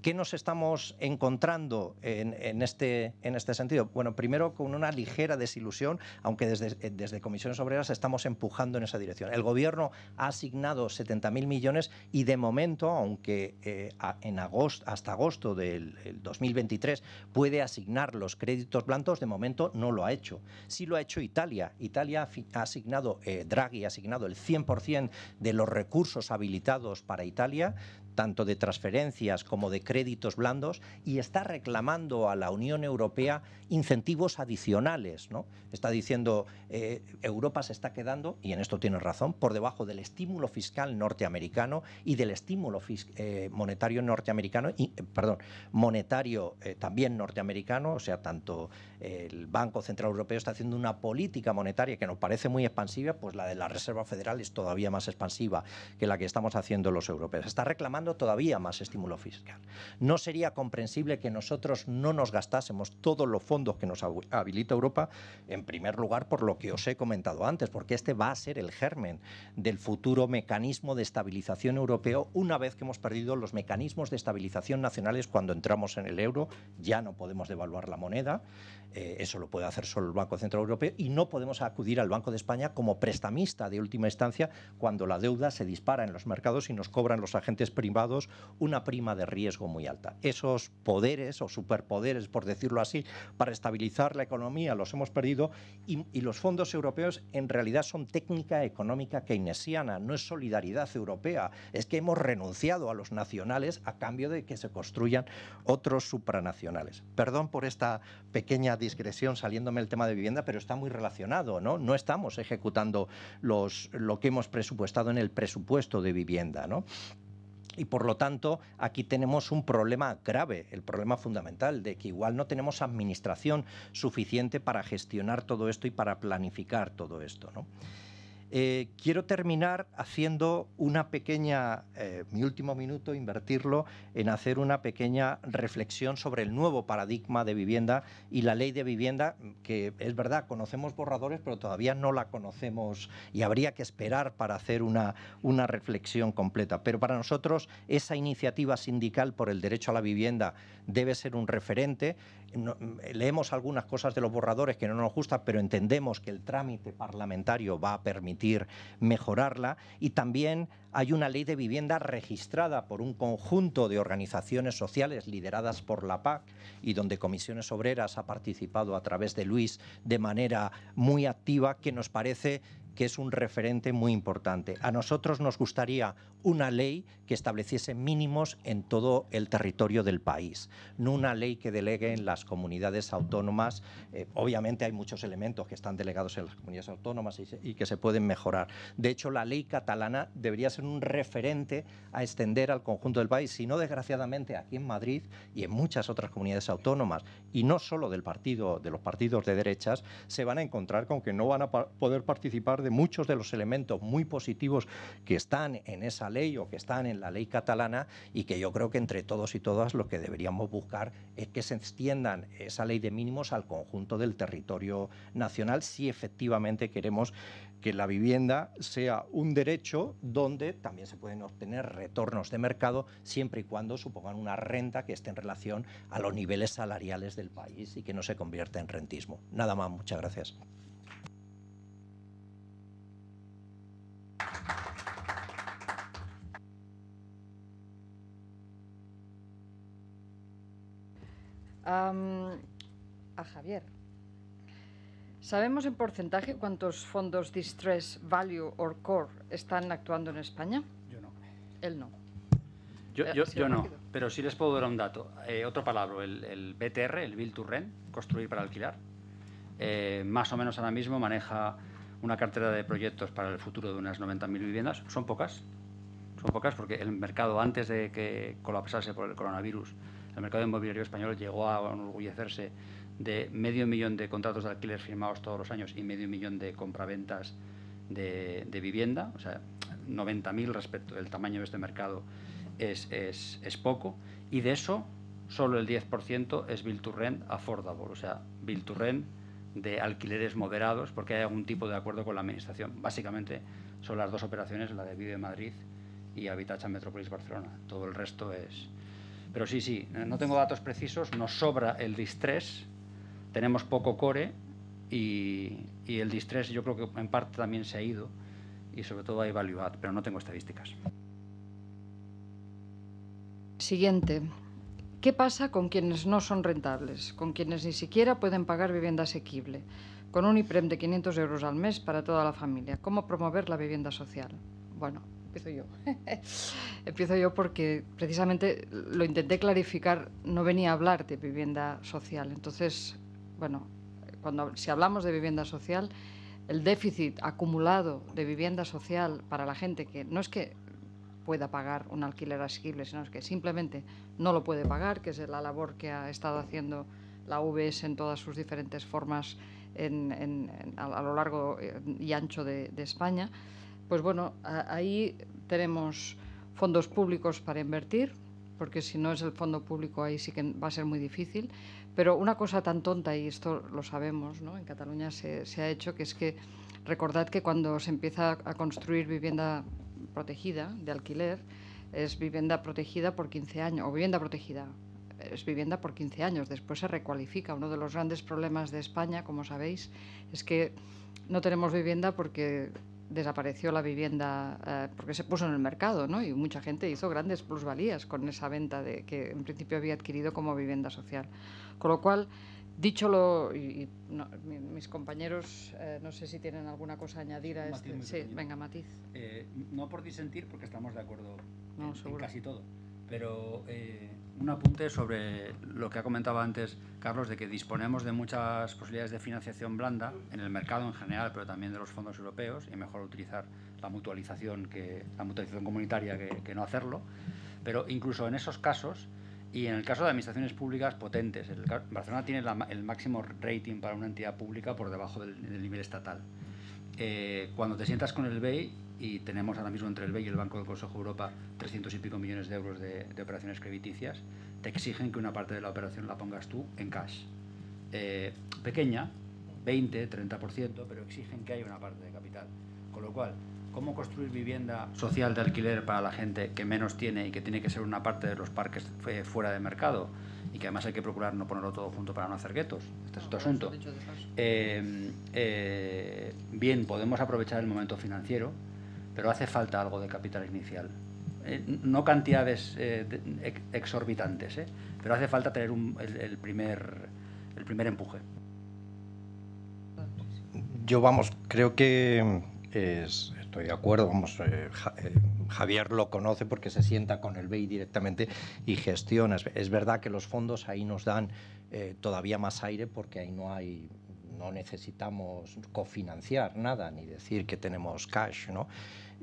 ¿Qué nos estamos encontrando este, en, este, sentido? Bueno, primero con una ligera desilusión, aunque desde, Comisiones Obreras estamos empujando en esa dirección. El Gobierno ha asignado 70.000 millones y de momento, aunque eh, en agosto, hasta agosto del 2023 puede asignar los créditos blancos, de momento no lo ha hecho. Sí lo ha hecho Italia. Italia ha asignado, eh, Draghi ha asignado el 100% de los recursos habilitados para Italia tanto de transferencias como de créditos blandos, y está reclamando a la Unión Europea incentivos adicionales. ¿no? Está diciendo, eh, Europa se está quedando, y en esto tiene razón, por debajo del estímulo fiscal norteamericano y del estímulo eh, monetario norteamericano, y, eh, perdón, monetario también norteamericano, o sea, tanto el Banco Central Europeo está haciendo una política monetaria que nos parece muy expansiva, pues la de la Reserva Federal es todavía más expansiva que la que estamos haciendo los europeos. Está reclamando todavía más estímulo fiscal. No sería comprensible que nosotros no nos gastásemos todos los fondos que nos habilita Europa, en primer lugar por lo que os he comentado antes, porque este va a ser el germen del futuro mecanismo de estabilización europeo una vez que hemos perdido los mecanismos de estabilización nacionales cuando entramos en el euro, ya no podemos devaluar la moneda, eh, eso lo puede hacer solo el Banco Central Europeo y no podemos acudir al Banco de España como prestamista de última instancia cuando la deuda se dispara en los mercados y nos cobran los agentes privados una prima de riesgo muy alta. Esos poderes o superpoderes, por decirlo así, para estabilizar la economía los hemos perdido y, los fondos europeos en realidad son técnica económica keynesiana, no es solidaridad europea, es que hemos renunciado a los nacionales a cambio de que se construyan otros supranacionales. Perdón por esta pequeña discreción saliéndome el tema de vivienda, pero está muy relacionado, ¿no? No estamos ejecutando los, lo que hemos presupuestado en el presupuesto de vivienda, ¿no? Y por lo tanto, aquí tenemos un problema grave, el problema fundamental de que igual no tenemos administración suficiente para gestionar todo esto y para planificar todo esto, ¿no? Eh, quiero terminar haciendo una pequeña, eh, mi último minuto, invertirlo en hacer una pequeña reflexión sobre el nuevo paradigma de vivienda y la ley de vivienda, que es verdad, conocemos borradores, pero todavía no la conocemos y habría que esperar para hacer una, una reflexión completa. Pero para nosotros esa iniciativa sindical por el derecho a la vivienda debe ser un referente leemos algunas cosas de los borradores que no nos gustan, pero entendemos que el trámite parlamentario va a permitir mejorarla. Y también hay una ley de vivienda registrada por un conjunto de organizaciones sociales lideradas por la PAC y donde Comisiones Obreras ha participado a través de Luis de manera muy activa, que nos parece que es un referente muy importante. A nosotros nos gustaría una ley que estableciese mínimos en todo el territorio del país, no una ley que delegue en las comunidades autónomas. Eh, obviamente hay muchos elementos que están delegados en las comunidades autónomas y, que se pueden mejorar. De hecho, la ley catalana debería ser un referente a extender al conjunto del país, si no desgraciadamente aquí en Madrid y en muchas otras comunidades autónomas, y no solo del partido, de los partidos de derechas, se van a encontrar con que no van a poder participar de muchos de los elementos muy positivos que están en esa ley o que están en la ley catalana y que yo creo que entre todos y todas lo que deberíamos buscar es que se extiendan esa ley de mínimos al conjunto del territorio nacional si efectivamente queremos que la vivienda sea un derecho donde también se pueden obtener retornos de mercado siempre y cuando supongan una renta que esté en relación a los niveles salariales del país y que no se convierta en rentismo. Nada más, muchas gracias. a Javier. ¿Sabemos en porcentaje cuántos fondos Distress, Value o Core están actuando en España? Yo no. Él no. Yo, no, pero sí les puedo dar un dato. Otra eh, otro palabra, el, BTR, el Build to Rent, construir para alquilar, eh, más o menos ahora mismo maneja una cartera de proyectos para el futuro de unas 90.000 viviendas. Son pocas, son pocas porque el mercado antes de que colapsase por el coronavirus el mercado inmobiliario español llegó a enorgullecerse de medio millón de contratos de alquiler firmados todos los años y medio millón de compraventas de, vivienda, o sea, 90.000 respecto El tamaño de este mercado es, poco, y de eso solo el 10% es build to rent affordable, o sea, build to rent de alquileres moderados, porque hay algún tipo de acuerdo con la administración. Básicamente son las dos operaciones, la de Vive Madrid y Habitacha Metropolis Barcelona. Todo el resto es, pero sí, sí, eh, no tengo datos precisos, nos sobra el distress, tenemos poco core y, el distress yo creo que en parte también se ha ido y sobre todo hay value pero no tengo estadísticas. Siguiente. ¿Qué pasa con quienes no son rentables, con quienes ni siquiera pueden pagar vivienda asequible, con un IPREM de 500 euros al mes para toda la familia? ¿Cómo promover la vivienda social? Bueno, empiezo yo. [laughs] empiezo yo porque precisamente lo intenté clarificar, no venía a hablar de vivienda social. Entonces, bueno, cuando si hablamos de vivienda social, el déficit acumulado de vivienda social para la gente que no es que pueda pagar un alquiler asequible, sino es que simplemente no lo puede pagar, que es la labor que ha estado haciendo la UBS en todas sus diferentes formas a, lo largo eh, y ancho de España pues bueno, ahí tenemos fondos públicos para invertir, porque si no es el fondo público ahí sí que va a ser muy difícil. Pero una cosa tan tonta, y esto lo sabemos, ¿no? en Cataluña se, se ha hecho, que es que recordad que cuando se empieza a construir vivienda protegida de alquiler, es vivienda protegida por 15 años, o vivienda protegida, es vivienda por 15 años, después se recualifica. Uno de los grandes problemas de España, como sabéis, es que no tenemos vivienda porque desapareció la vivienda eh, porque se puso en el mercado, ¿no? Y mucha gente hizo grandes plusvalías con esa venta de que en principio había adquirido como vivienda social. Con lo cual, dicho lo, y, mis compañeros eh, no sé si tienen alguna cosa añadida. este, venga, matiz. Eh, no por disentir, porque estamos de acuerdo en, casi todo, pero un apunte sobre lo que ha comentado antes Carlos, de que disponemos de muchas posibilidades de financiación blanda en el mercado en general, pero también de los fondos europeos, y mejor utilizar la mutualización, que, la mutualización comunitaria que, no hacerlo. Pero incluso en esos casos, y en el caso de administraciones públicas potentes, Barcelona tiene el máximo rating para una entidad pública por debajo del nivel estatal. Eh, cuando te sientas con el BEI, y tenemos ahora mismo entre el BEI y el Banco del Consejo de Europa 300 y pico millones de euros de, operaciones crediticias, te exigen que una parte de la operación la pongas tú en cash. Eh, pequeña, 20, 30%, pero exigen que haya una parte de capital. Con lo cual, ¿cómo construir vivienda social de alquiler para la gente que menos tiene y que tiene que ser una parte de los parques eh, fuera de mercado? y que además hay que procurar no ponerlo todo junto para no hacer guetos. Este es otro asunto. Eh, eh, bien, podemos aprovechar el momento financiero, pero hace falta algo de capital inicial. Eh, no cantidades exorbitantes, pero hace falta tener el, primer, el primer empuje. Yo, vamos, creo que es, estoy de acuerdo. Eh, eh, Javier lo conoce porque se sienta con el BEI directamente y gestiona. Es verdad que los fondos ahí nos dan eh, todavía más aire porque ahí no hay no necesitamos cofinanciar nada ni decir que tenemos cash, ¿no?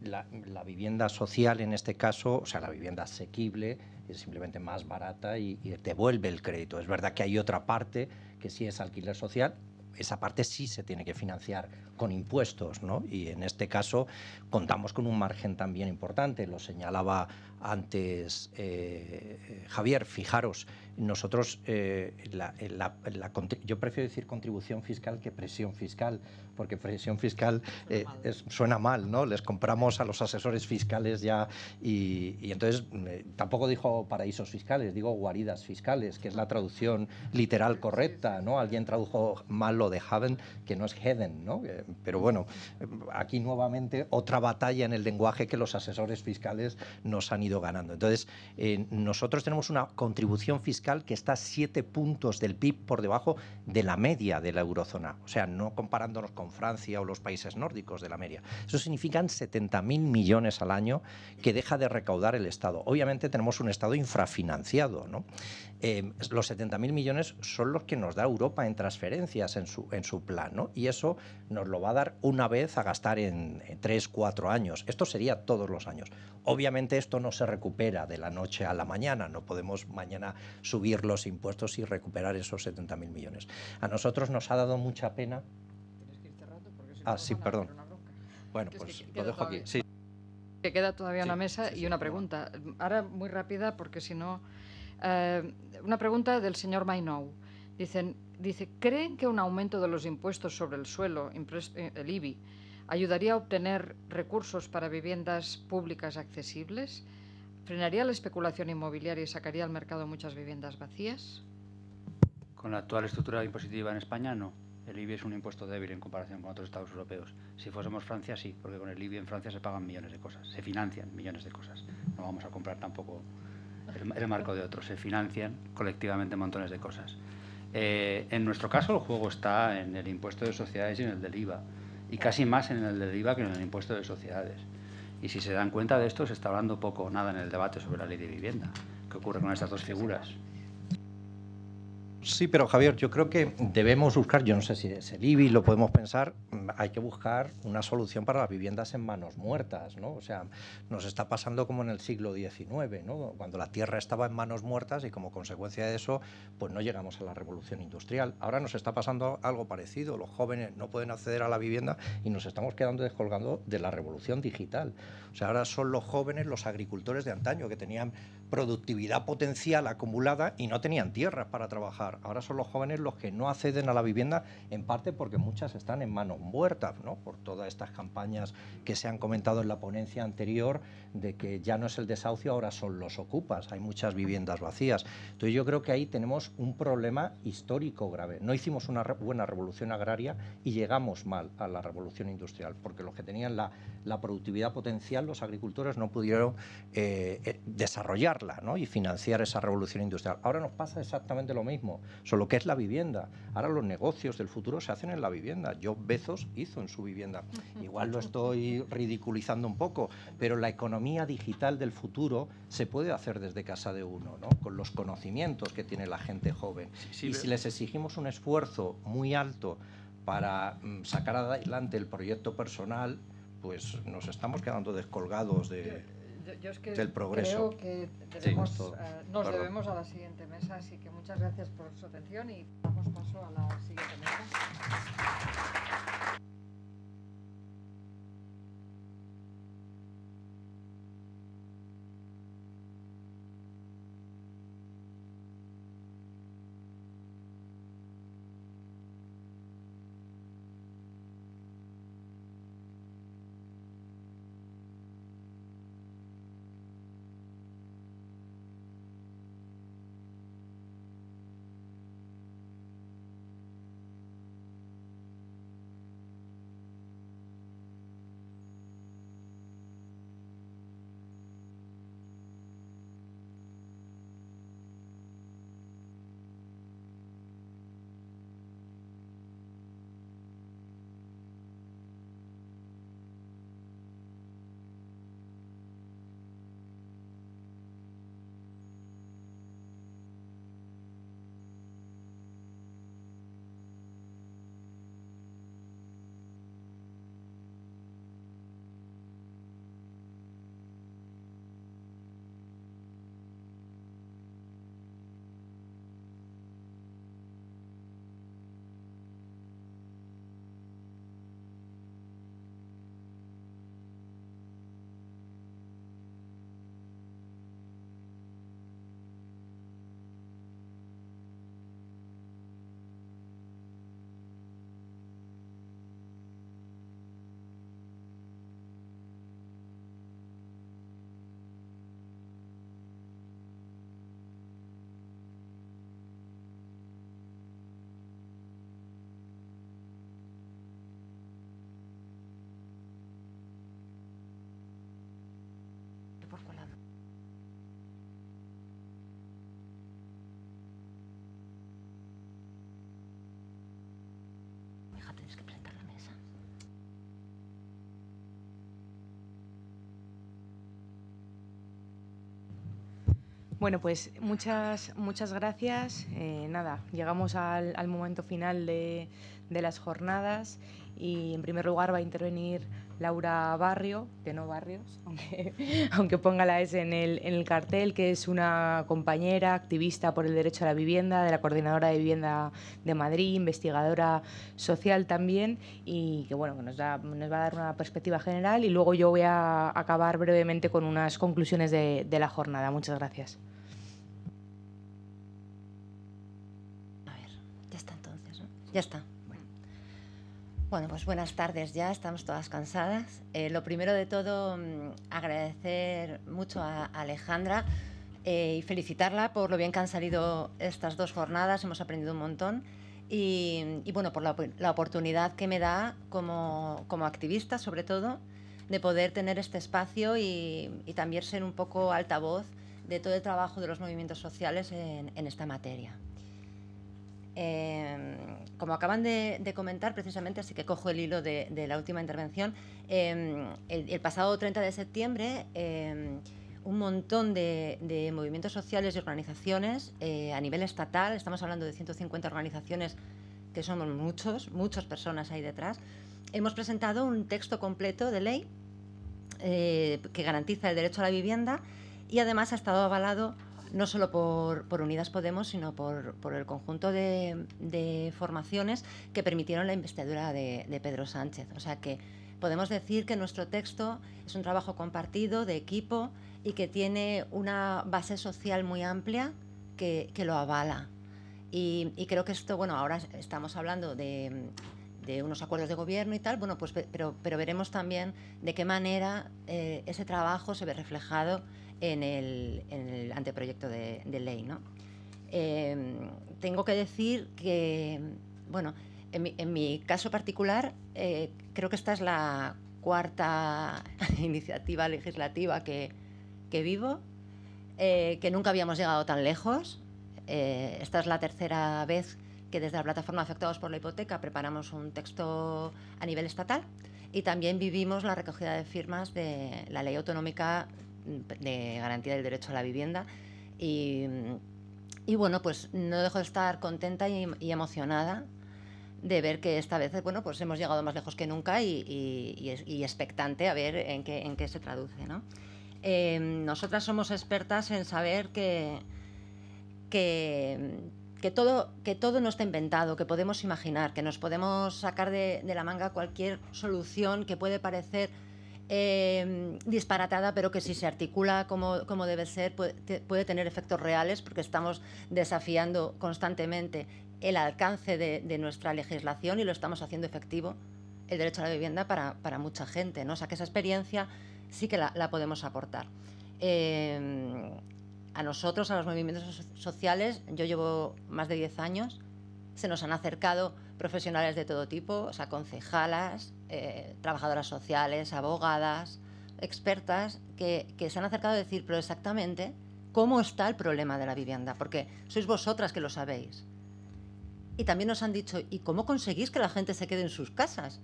La, vivienda social en este caso, o sea, la vivienda asequible es simplemente más barata y, devuelve el crédito. Es verdad que hay otra parte que sí es alquiler social esa parte sí se tiene que financiar con impuestos, ¿no? Y en este caso contamos con un margen también importante, lo señalaba antes eh, Javier, fijaros, nosotros, eh, yo prefiero decir contribución fiscal que presión fiscal, porque presión fiscal suena, eh, mal. ¿no? Les compramos a los asesores fiscales ya y, entonces tampoco dijo paraísos fiscales, digo guaridas fiscales, que es la traducción literal correcta, ¿no? Alguien tradujo mal lo de haven, que no es heden, ¿no? pero bueno, aquí nuevamente otra batalla en el lenguaje que los asesores fiscales nos han ido ganando. Entonces, eh, nosotros tenemos una contribución fiscal que está siete puntos del PIB por debajo de la media de la eurozona. O sea, no comparándonos con Francia o los países nórdicos de la media. Eso significan 70.000 millones al año que deja de recaudar el Estado. Obviamente tenemos un Estado infrafinanciado, ¿no? Em, los 70.000 millones son los que nos da Europa en transferencias en su, en su plan, ¿no? Y eso nos lo va a dar una vez a gastar en, tres, cuatro años. Esto sería todos los años. Obviamente esto no se recupera de la noche a la mañana, no podemos mañana subir los impuestos y recuperar esos 70.000 millones. A nosotros nos ha dado mucha pena... Tienes que ir cerrando porque ah, sí, perdón. Bueno, pues lo dejo aquí. Sí. Que queda todavía una mesa y una pregunta. Ahora muy rápida porque si no... Eh, una pregunta del señor Mainou. Dicen, dice, ¿creen que un aumento de los impuestos sobre el suelo, eh, el IBI, ayudaría a obtener recursos para viviendas públicas accesibles? ¿Frenaría la especulación inmobiliaria y sacaría al mercado muchas viviendas vacías? Con la actual estructura impositiva en España, no. El IBI es un impuesto débil en comparación con otros estados europeos. Si fuésemos Francia, sí, porque con el IBI en Francia se pagan millones de cosas, se financian millones de cosas. No vamos a comprar tampoco el, marco de otros, se financian colectivamente montones de cosas. Eh, en nuestro caso, el juego está en el impuesto de sociedades y en el del IVA, y casi más en el del IVA que en el impuesto de sociedades. Y si se dan cuenta de esto, se está hablando poco o nada en el debate sobre la ley de vivienda. ¿Qué ocurre con estas dos figuras? Sí, pero Javier, yo creo que debemos buscar, yo no sé si es el IBI, lo podemos pensar, mm, hay que buscar una solución para las viviendas en manos muertas, ¿no? O sea, nos está pasando como en el siglo XIX, Cuando la tierra estaba en manos muertas y como consecuencia de eso, pues no llegamos a la revolución industrial. Ahora nos está pasando algo parecido, los jóvenes no pueden acceder a la vivienda y nos estamos quedando descolgando de la revolución digital. O sea, ahora son los jóvenes, los agricultores de antaño que tenían productividad potencial acumulada y no tenían tierras para trabajar. Ahora son los jóvenes los que no acceden a la vivienda, en parte porque muchas están en manos muertas, ¿no? por todas estas campañas que se han comentado en la ponencia anterior de que ya no es el desahucio, ahora son los ocupas, hay muchas viviendas vacías. Entonces yo creo que ahí tenemos un problema histórico grave. No hicimos una buena revolución agraria y llegamos mal a la revolución industrial, porque los que tenían la, productividad potencial, los agricultores, no pudieron eh, eh, desarrollarla y financiar esa revolución industrial. Ahora nos pasa exactamente lo mismo, solo que es la vivienda. Ahora los negocios del futuro se hacen en la vivienda. Yo Bezos hizo en su vivienda. Igual lo estoy ridiculizando un poco, pero la economía digital del futuro se puede hacer desde casa de uno, ¿no? con los conocimientos que tiene la gente joven. y si les exigimos un esfuerzo muy alto para mm, sacar adelante el proyecto personal, pues nos estamos quedando descolgados de, del progreso. que eh, nos debemos a la siguiente mesa, así que muchas gracias por su atención y damos paso a la siguiente mesa. tienes que la mesa. Bueno, pues muchas, muchas gracias. Eh, nada, llegamos al, momento final de, las jornadas y en primer lugar va a intervenir Laura Barrio, de No Barrios, [laughs] aunque, aunque ponga la S en el, en el cartel, que es una compañera activista por el derecho a la vivienda, de la Coordinadora de Vivienda de Madrid, investigadora social también, y que bueno, nos, nos va a dar una perspectiva general. Y luego yo voy a acabar brevemente con unas conclusiones de, de la jornada. Muchas gracias. A ver, ya está entonces, ¿no? Ya está. Bueno, pues buenas tardes ya, estamos todas cansadas. Eh, lo primero de todo, mm, agradecer mucho a Alejandra eh, y felicitarla por lo bien que han salido estas dos jornadas, hemos aprendido un montón. Y, bueno, por la, oportunidad que me da como, como, activista, sobre todo, de poder tener este espacio y, también ser un poco altavoz de todo el trabajo de los movimientos sociales en esta materia. Em, como acaban de, comentar precisamente, así que cojo el hilo de, la última intervención, em, el, pasado 30 de septiembre em, un montón de, de, movimientos sociales y organizaciones eh, a nivel estatal, estamos hablando de 150 organizaciones que somos muchos, muchas personas ahí detrás, hemos presentado un texto completo de ley eh, que garantiza el derecho a la vivienda y además ha estado avalado no solo por, por Unidas Podemos, sino por, el conjunto de, formaciones que permitieron la investidura de, Pedro Sánchez. O sea que podemos decir que nuestro texto es un trabajo compartido, de equipo, y que tiene una base social muy amplia que, lo avala. Y, creo que esto, bueno, ahora estamos hablando de, unos acuerdos de gobierno y tal, bueno, pues pero, pero veremos también de qué manera eh, ese trabajo se ve reflejado en el, anteproyecto de, ley. ¿no? Em, tengo que decir que, bueno, en mi, caso particular, eh, creo que esta es la cuarta [laughs] iniciativa legislativa que, vivo, eh, que nunca habíamos llegado tan lejos. Eh, esta es la tercera vez que desde la plataforma Afectados por la Hipoteca preparamos un texto a nivel estatal y también vivimos la recogida de firmas de la ley autonómica de garantía del derecho a la vivienda. Y, y bueno, pues no dejo de estar contenta y, emocionada de ver que esta vez bueno, pues hemos llegado más lejos que nunca y, expectante a ver en qué, se traduce. Em, nosotras somos expertas en saber que, que, todo, que todo no está inventado, que podemos imaginar, que nos podemos sacar de, de la manga cualquier solución que puede parecer Em, disparatada, pero que si se articula como, debe ser, puede, tener efectos reales porque estamos desafiando constantemente el alcance de, nuestra legislación y lo estamos haciendo efectivo el derecho a la vivienda para, mucha gente. ¿no? O sea que esa experiencia sí que la, podemos aportar. Em, a nosotros, a los movimientos sociales, yo llevo más de 10 años, se nos han acercado profesionales de todo tipo, o sea, concejalas, eh, trabajadoras sociales, abogadas, expertas, que, se han acercado a decir, pero exactamente, ¿cómo está el problema de la vivienda? Porque sois vosotras que lo sabéis. Y también nos han dicho, ¿y cómo conseguís que la gente se quede en sus casas?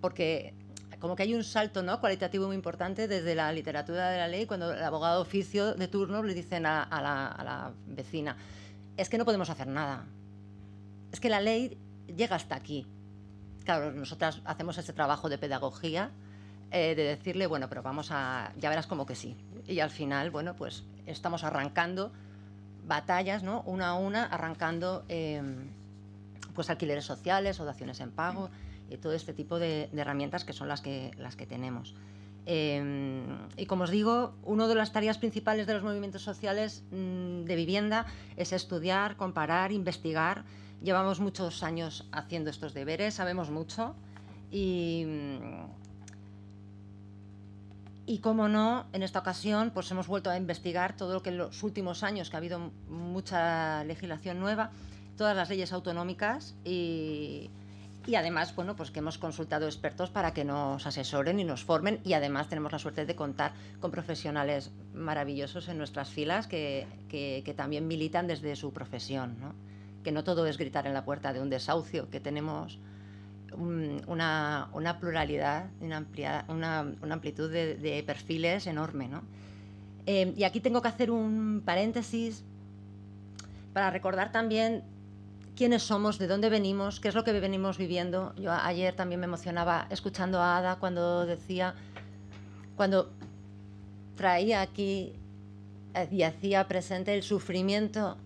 Porque como que hay un salto ¿no? cualitativo muy importante desde la literatura de la ley, cuando el abogado oficio de turno le dicen a la vecina, es que no podemos hacer nada, es que la ley llega hasta aquí. Claro, nosotras hacemos ese trabajo de pedagogía, eh, de decirle, bueno, pero vamos a, ya verás como que sí. Y al final, bueno, pues estamos arrancando batallas, ¿no? Una a una, arrancando em, pues alquileres sociales o daciones en pago y todo este tipo de, herramientas que son las que, las que tenemos. Em, y como os digo, una de las tareas principales de los movimientos sociales mm, de vivienda es estudiar, comparar, investigar Llevamos muchos años haciendo estos deberes, sabemos mucho y, y como no, en esta ocasión pues hemos vuelto a investigar todo lo que en los últimos años, que ha habido mucha legislación nueva, todas las leyes autonómicas y, además, bueno, pues que hemos consultado expertos para que nos asesoren y nos formen y además tenemos la suerte de contar con profesionales maravillosos en nuestras filas que, también militan desde su profesión, ¿no? que no todo es gritar en la puerta de un desahucio, que tenemos una, una, pluralidad, una, amplia, una, una amplitud de, perfiles enorme. ¿no? Eh, y aquí tengo que hacer un paréntesis para recordar también quiénes somos, de dónde venimos, qué es lo que venimos viviendo. Yo ayer también me emocionaba escuchando a Ada cuando decía, cuando traía aquí y hacía presente el sufrimiento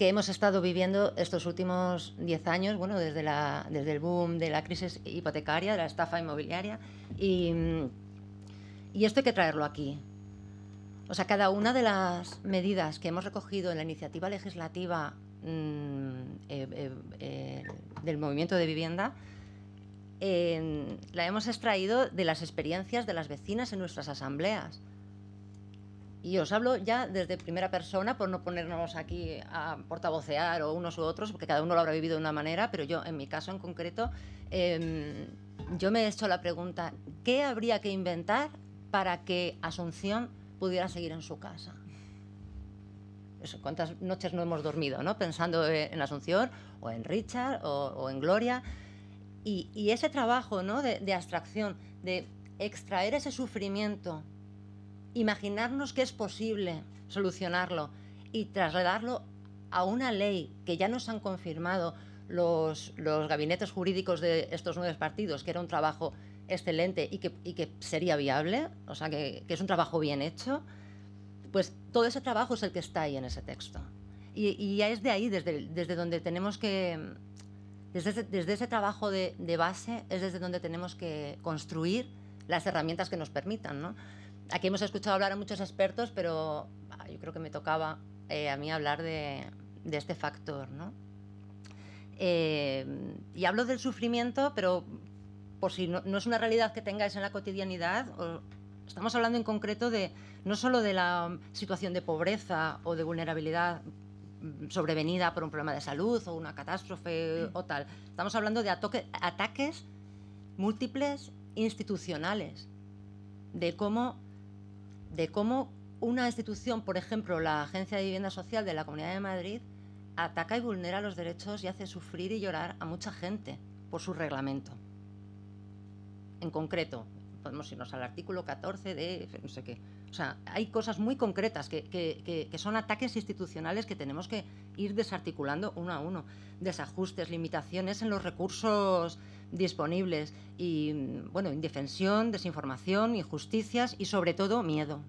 que hemos estado viviendo estos últimos 10 años, bueno, desde, el boom de la crisis hipotecaria, de la estafa inmobiliaria, y, esto hay que traerlo aquí. O sea, cada una de las medidas que hemos recogido en la iniciativa legislativa mm, eh, eh, eh, del movimiento de vivienda, la hemos extraído de las experiencias de las vecinas en nuestras asambleas. Y os hablo ya desde primera persona, por no ponernos aquí a portavocear o unos u otros, porque cada uno lo habrá vivido de una manera, pero yo, en mi caso en concreto, em, yo me he hecho la pregunta, ¿qué habría que inventar para que Asunción pudiera seguir en su casa? ¿Cuántas noches no hemos dormido, ¿no? pensando eh, en Asunción o en Richard o, en Gloria? Y, ese trabajo de abstracción, de extraer ese sufrimiento imaginarnos que es posible solucionarlo y trasladarlo a una ley que ya nos han confirmado los, gabinetes jurídicos de estos nueve partidos, que era un trabajo excelente y que, sería viable, o sea, que, es un trabajo bien hecho, pues todo ese trabajo es el que está ahí en ese texto. Y, ya es de ahí, desde, desde donde tenemos que, desde ese, trabajo de, de, base, es desde donde tenemos que construir las herramientas que nos permitan, ¿no? aquí hemos escuchado hablar a muchos expertos, pero yo creo que me tocaba eh, a mí hablar de, este factor. Eh, y hablo del sufrimiento, pero por si no, es una realidad que tengáis en la cotidianidad, estamos hablando en concreto de no solo de la situación de pobreza o de vulnerabilidad mm, sobrevenida por un problema de salud o una catástrofe o tal. Estamos hablando de ataques múltiples institucionales, de cómo de cómo una institución, por ejemplo, la Agencia de Vivienda Social de la Comunidad de Madrid, ataca y vulnera los derechos y hace sufrir y llorar a mucha gente por su reglamento. En concreto, podemos irnos al artículo 14 de no sé qué. O sea, hay cosas muy concretas que, que, que, que, son ataques institucionales que tenemos que ir desarticulando uno a uno. Desajustes, limitaciones en los recursos disponibles y, bueno, indefensión, desinformación, injusticias y, sobre todo, miedo.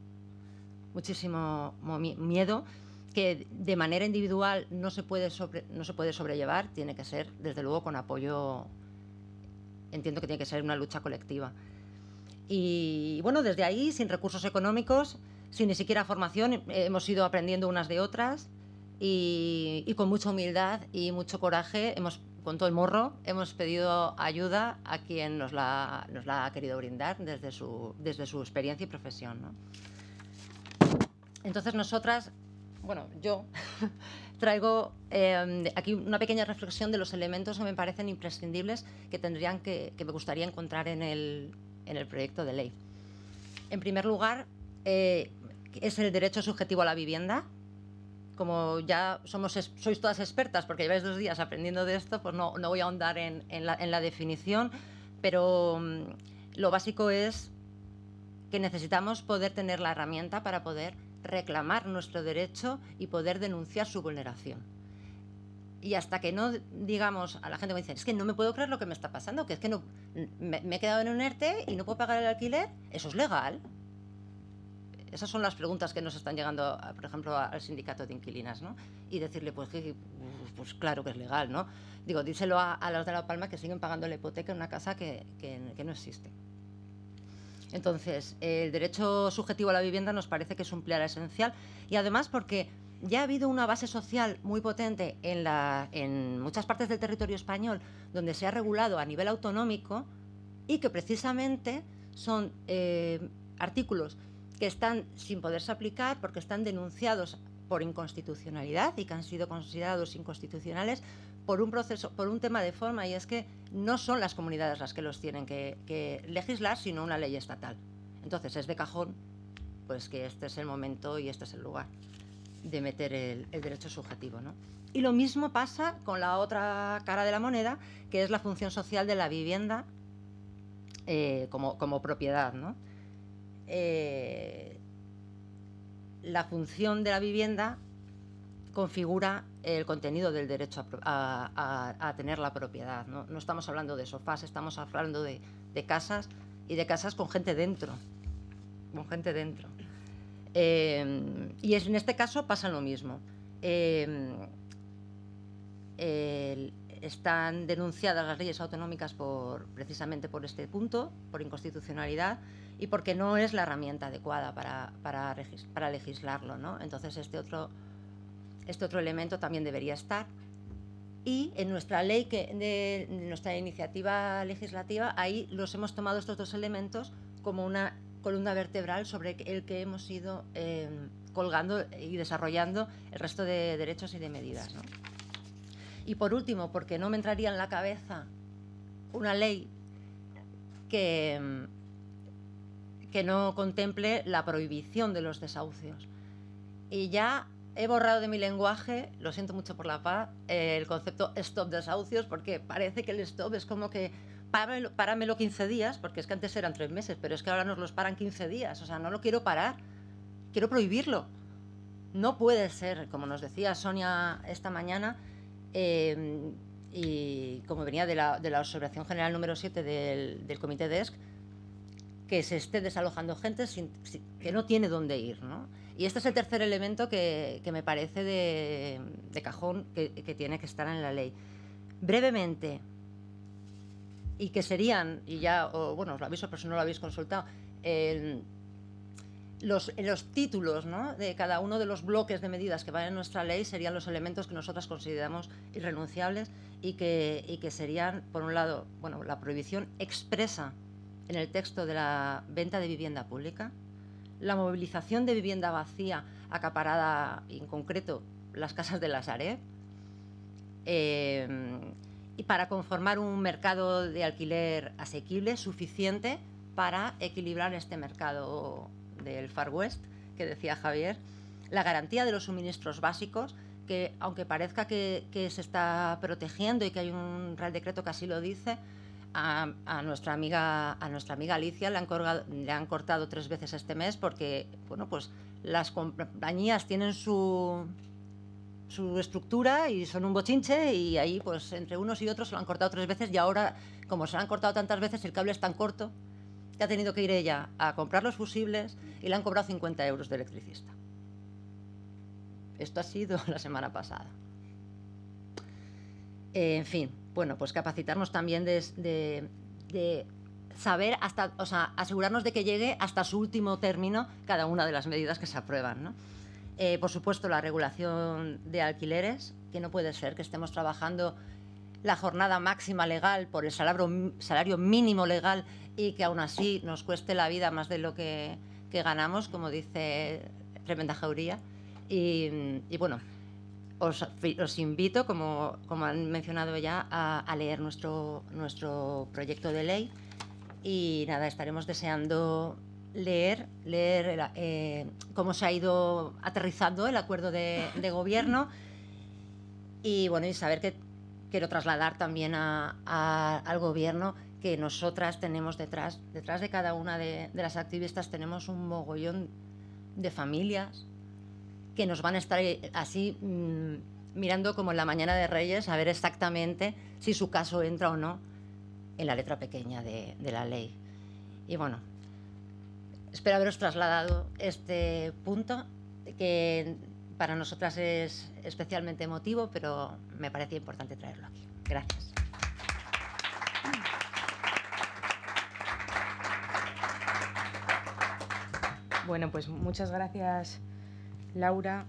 Muchísimo miedo que de manera individual no se puede, no se puede sobrellevar, tiene que ser, desde luego, con apoyo, entiendo que tiene que ser una lucha colectiva. Y, bueno, desde ahí, sin recursos económicos, sin ni siquiera formación, hemos ido aprendiendo unas de otras y, y con mucha humildad y mucho coraje hemos con todo el morro, hemos pedido ayuda a quien nos la, ha querido brindar desde su, experiencia y profesión. Entonces nosotras, bueno, yo [laughs] traigo em, aquí una pequeña reflexión de los elementos que me parecen imprescindibles que tendrían que, me gustaría encontrar en el, proyecto de ley. En primer lugar, eh, es el derecho subjetivo a la vivienda, como ya somos, sois todas expertas porque lleváis dos días aprendiendo de esto, pues no, no voy a ahondar en, la, definición, pero mm, lo básico es que necesitamos poder tener la herramienta para poder reclamar nuestro derecho y poder denunciar su vulneración y hasta que no digamos a la gente me dicen es que no me puedo creer lo que me está pasando que es que no me, me, he quedado en un ERTE y no puedo pagar el alquiler eso es legal esas son las preguntas que nos están llegando, por ejemplo, al sindicato de inquilinas, ¿no? Y decirle, pues, pues, pues claro que es legal, ¿no? Digo, díselo a, los de La Palma que siguen pagando la hipoteca en una casa que, no existe. Entonces, el derecho subjetivo a la vivienda nos parece que es un pilar esencial y además porque ya ha habido una base social muy potente en, muchas partes del territorio español donde se ha regulado a nivel autonómico y que precisamente son eh, artículos que están sin poderse aplicar porque están denunciados por inconstitucionalidad y que han sido considerados inconstitucionales por un proceso, por un tema de forma, y es que no son las comunidades las que los tienen que, legislar, sino una ley estatal. Entonces es de cajón, pues que este es el momento y este es el lugar de meter el, derecho subjetivo, Y lo mismo pasa con la otra cara de la moneda, que es la función social de la vivienda eh, como, como, propiedad, ¿no? Eh, la función de la vivienda configura el contenido del derecho a, tener la propiedad. ¿no? estamos hablando de sofás, estamos hablando de, casas y de casas con gente dentro. Con gente dentro. Eh, y en este caso pasa lo mismo. Eh, están denunciadas las leyes autonómicas por, precisamente por este punto, por inconstitucionalidad, y porque no es la herramienta adecuada para, para, legislarlo. ¿no? Entonces, este otro, este otro elemento también debería estar. Y en nuestra ley, que, nuestra iniciativa legislativa, ahí los hemos tomado estos dos elementos como una columna vertebral sobre el que hemos ido em, colgando y desarrollando el resto de derechos y de medidas. ¿no? Y por último, porque no me entraría en la cabeza una ley que, em, que no contemple la prohibición de los desahucios. Y ya he borrado de mi lenguaje, lo siento mucho por la paz, el concepto stop desahucios, porque parece que el stop es como que páramelo, 15 días, porque es que antes eran tres meses, pero es que ahora nos los paran 15 días, o sea, no lo quiero parar, quiero prohibirlo. No puede ser, como nos decía Sonia esta mañana, eh, y como venía de la, Observación General número 7 del, Comité DESC, de e que se esté desalojando gente que no tiene dónde ir. Y este es el tercer elemento que, me parece de, cajón que, tiene que estar en la ley. Brevemente, y que serían, y ya, bueno, os lo aviso, pero si no lo habéis consultado, los, títulos de cada uno de los bloques de medidas que van en nuestra ley serían los elementos que nosotras consideramos irrenunciables y que, que serían, por un lado, bueno, la prohibición expresa en el texto de la venta de vivienda pública, la movilización de vivienda vacía acaparada, en concreto, las casas de las SARE eh, y para conformar un mercado de alquiler asequible suficiente para equilibrar este mercado del Far West, que decía Javier, la garantía de los suministros básicos, que aunque parezca que, que se está protegiendo y que hay un Real Decreto que así lo dice, a, nuestra amiga a nuestra amiga Alicia le han, le han cortado tres veces este mes porque bueno pues las compañías tienen su su estructura y son un bochinche y ahí pues entre unos y otros se lo han cortado tres veces y ahora como se lo han cortado tantas veces el cable es tan corto que ha tenido que ir ella a comprar los fusibles y le han cobrado 50 euros de electricista. Esto ha sido [laughs] la semana pasada. en fin, bueno, pues capacitarnos también de, saber hasta, o sea, asegurarnos de que llegue hasta su último término cada una de las medidas que se aprueban. Eh, por supuesto, la regulación de alquileres, que no puede ser que estemos trabajando la jornada máxima legal por el salario, salario mínimo legal y que aún así nos cueste la vida más de lo que, ganamos, como dice Tremenda Jauría. Y, y bueno, os, invito, como, han mencionado ya, a, leer nuestro, nuestro proyecto de ley y nada, estaremos deseando leer, leer eh, cómo se ha ido aterrizando el acuerdo de, gobierno y bueno, y saber que quiero trasladar también al gobierno que nosotras tenemos detrás, detrás de cada una de, de las activistas tenemos un mogollón de familias, que nos van a estar eh, así mm, mirando como en la mañana de Reyes a ver exactamente si su caso entra o no en la letra pequeña de, la ley. Y bueno, espero haberos trasladado este punto que para nosotras es especialmente emotivo, pero me parece importante traerlo aquí. Gracias. Bueno, pues muchas gracias Laura,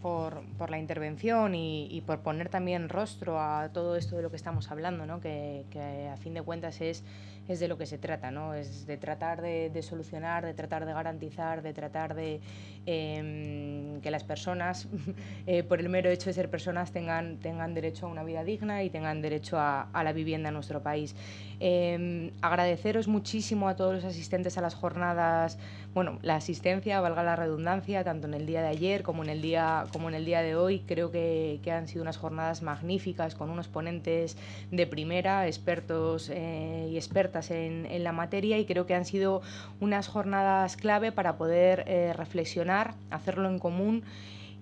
por, la intervención y, por poner también rostro a todo esto de lo que estamos hablando, que, a fin de cuentas es, es de lo que se trata, ¿no? es de tratar de, solucionar, de tratar de garantizar, de tratar de em, que las personas, [laughs] eh, por el mero hecho de ser personas, tengan, tengan derecho a una vida digna y tengan derecho a, a la vivienda en nuestro país. Em, agradeceros muchísimo a todos los asistentes a las jornadas, bueno, la asistencia, valga la redundancia, tanto en el día de ayer como en el día, como en el día de hoy. Creo que, han sido unas jornadas magníficas con unos ponentes de primera, expertos eh, y expertas en, la materia y creo que han sido unas jornadas clave para poder eh, reflexionar, hacerlo en común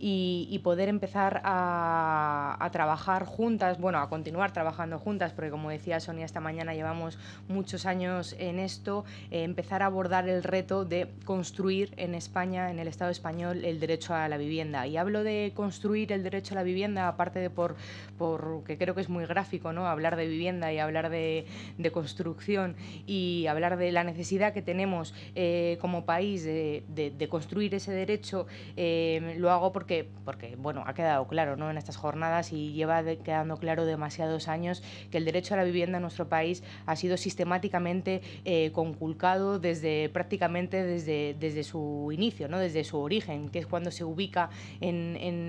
y, poder empezar a, trabajar juntas, bueno, a continuar trabajando juntas, porque como decía Sonia esta mañana, llevamos muchos años en esto, eh, empezar a abordar el reto de construir en España, en el Estado español, el derecho a la vivienda. Y hablo de construir el derecho a la vivienda, aparte de por, por que creo que es muy gráfico, ¿no? Hablar de vivienda y hablar de, construcción y hablar de la necesidad que tenemos eh, como país de, construir ese derecho, eh, lo hago porque porque bueno, ha quedado claro ¿no? en estas jornadas y lleva quedando claro demasiados años que el derecho a la vivienda en nuestro país ha sido sistemáticamente eh, conculcado desde prácticamente desde, desde su inicio, ¿no? desde su origen, que es cuando se ubica en,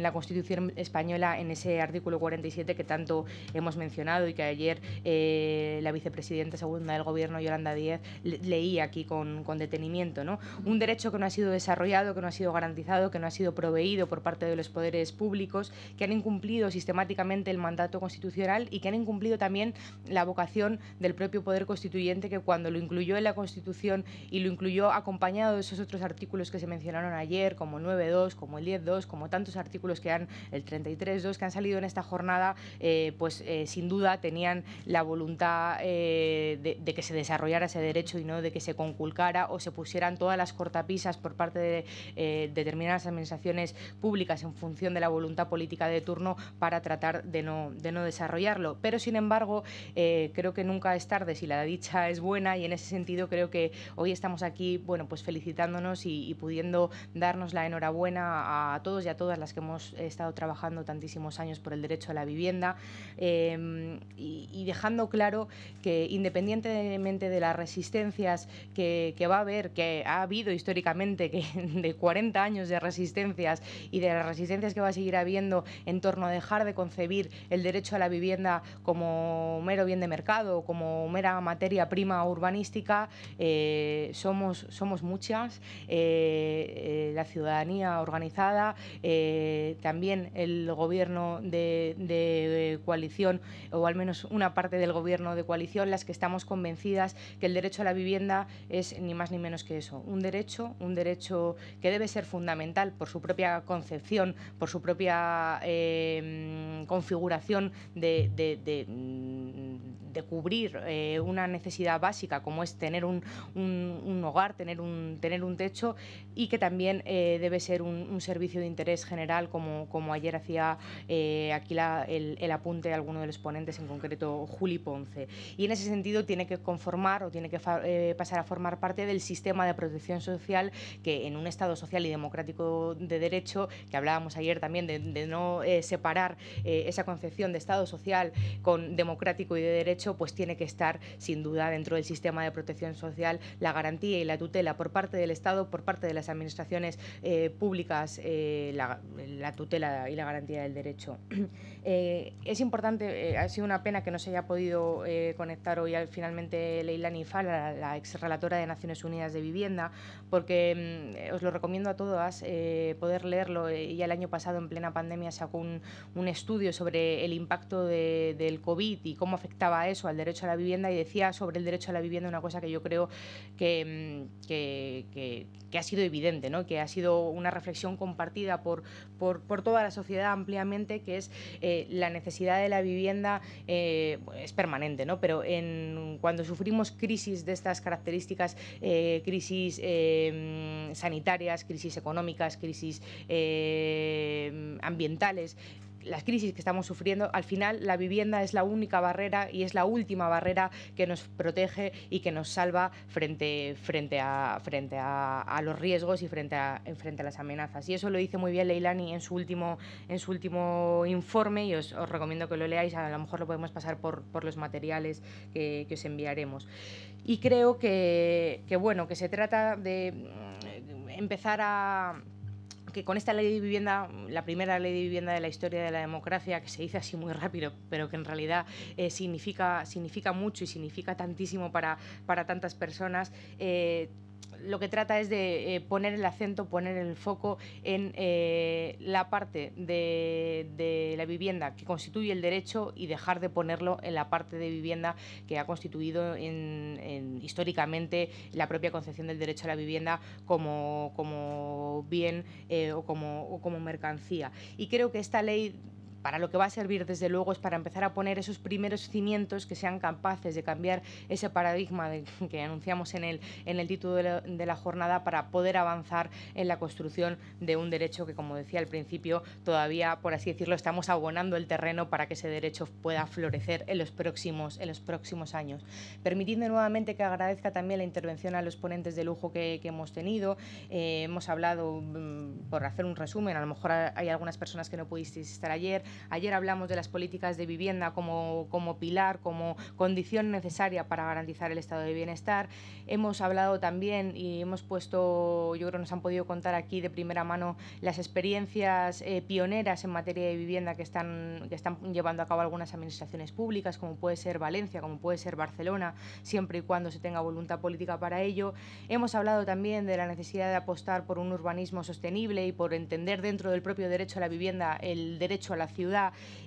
la Constitución española en ese artículo 47 que tanto hemos mencionado y que ayer eh, la vicepresidenta segunda del Gobierno, Yolanda Díez, leía aquí con, con detenimiento. ¿no? Un derecho que no ha sido desarrollado, que no ha sido garantizado, que no ha sido proveído por parte de los poderes públicos que han incumplido sistemáticamente el mandato constitucional y que han incumplido también la vocación del propio poder constituyente que cuando lo incluyó en la Constitución y lo incluyó acompañado de esos otros artículos que se mencionaron ayer, como el 9.2, como el 10.2, como tantos artículos que han, el 33.2, que han salido en esta jornada, eh, pues eh, sin duda tenían la voluntad eh, de, que se desarrollara ese derecho y no de que se conculcara o se pusieran todas las cortapisas por parte de determinadas administraciones públicas en función de la voluntad política de turno para tratar de no, desarrollarlo. Pero, sin embargo, eh, creo que nunca es tarde si la dicha es buena y en ese sentido creo que hoy estamos aquí bueno, pues felicitándonos y, pudiendo darnos la enhorabuena a todos y a todas las que hemos estado trabajando tantísimos años por el derecho a la vivienda eh, y, dejando claro que independientemente de las resistencias que, que va a haber, que ha habido históricamente que [laughs] de 40 años de resistencias y de las resistencias que va a seguir habiendo en torno a dejar de concebir el derecho a la vivienda como mero bien de mercado, como mera materia prima urbanística, eh, somos, somos muchas, eh, eh, la ciudadanía organizada, también el gobierno de, de, coalición, o al menos una parte del gobierno de coalición, las que estamos convencidas que el derecho a la vivienda es ni más ni menos que eso, un derecho, un derecho que debe ser fundamental por su propia concepción por su propia em, configuración de, mm, cubrir eh, una necesidad básica como es tener un, hogar, tener un, techo y que también eh, debe ser un, servicio de interés general como, ayer hacía eh, aquí el, el, apunte de alguno de los ponentes, en concreto Juli Ponce. Y en ese sentido tiene que conformar o tiene que pasar a formar parte del sistema de protección social que en un Estado social y democrático de derecho que hablábamos ayer también de, no eh, separar eh, esa concepción de Estado social con democrático y de derecho, pues tiene que estar sin duda dentro del sistema de protección social la garantía y la tutela por parte del Estado, por parte de las administraciones eh, públicas, la, tutela y la garantía del derecho. [clears throat] es importante, ha sido una pena que no se haya podido conectar hoy al, finalmente Leila Nifal, la, la ex relatora de Naciones Unidas de Vivienda, porque mm, os lo recomiendo a todas poder leerlo eh, ya el año pasado en plena pandemia sacó un, estudio sobre el impacto del COVID y cómo afectaba eso al derecho a la vivienda y decía sobre el derecho a la vivienda una cosa que yo creo que, mm, ha sido evidente, que ha sido una reflexión compartida por, por, toda la sociedad ampliamente, que es eh, la necesidad de la vivienda eh, es permanente, pero en, cuando sufrimos crisis de estas características, crisis mm, sanitarias, crisis económicas, crisis eh, ambientales, las crisis que estamos sufriendo, al final la vivienda es la única barrera y es la última barrera que nos protege y que nos salva frente, frente, a, frente a, los riesgos y frente a, frente a las amenazas. Y eso lo dice muy bien Leilani en su último, en su último informe y os, recomiendo que lo leáis, a lo mejor lo podemos pasar por, los materiales que, os enviaremos. Y creo que, que, bueno, que se trata de mm, empezar a que con esta ley de vivienda, la primera ley de vivienda de la historia de la democracia, que se dice así muy rápido, pero que en realidad eh, significa, significa mucho y significa tantísimo para, para tantas personas, eh, lo que trata es de eh, poner el acento, poner el foco en eh, la parte de, la vivienda que constituye el derecho y dejar de ponerlo en la parte de vivienda que ha constituido en, históricamente la propia concepción del derecho a la vivienda como, bien eh, o, como, o como mercancía. Y creo que esta ley para lo que va a servir desde luego es para empezar a poner esos primeros cimientos que sean capaces de cambiar ese paradigma [laughs] que anunciamos en el, título de la, jornada para poder avanzar en la construcción de un derecho que, como decía al principio, todavía, por así decirlo, estamos abonando el terreno para que ese derecho pueda florecer en los próximos, en los próximos años. Permitidme nuevamente que agradezca también la intervención a los ponentes de lujo que, hemos tenido. Eh, hemos hablado, mm, por hacer un resumen, a lo mejor hay algunas personas que no pudisteis estar ayer, Ayer hablamos de las políticas de vivienda como, pilar, como condición necesaria para garantizar el estado de bienestar. Hemos hablado también y hemos puesto, yo creo nos han podido contar aquí de primera mano las experiencias eh, pioneras en materia de vivienda que están, que están llevando a cabo algunas administraciones públicas, como puede ser Valencia, como puede ser Barcelona, siempre y cuando se tenga voluntad política para ello. Hemos hablado también de la necesidad de apostar por un urbanismo sostenible y por entender dentro del propio derecho a la vivienda el derecho a la ciudad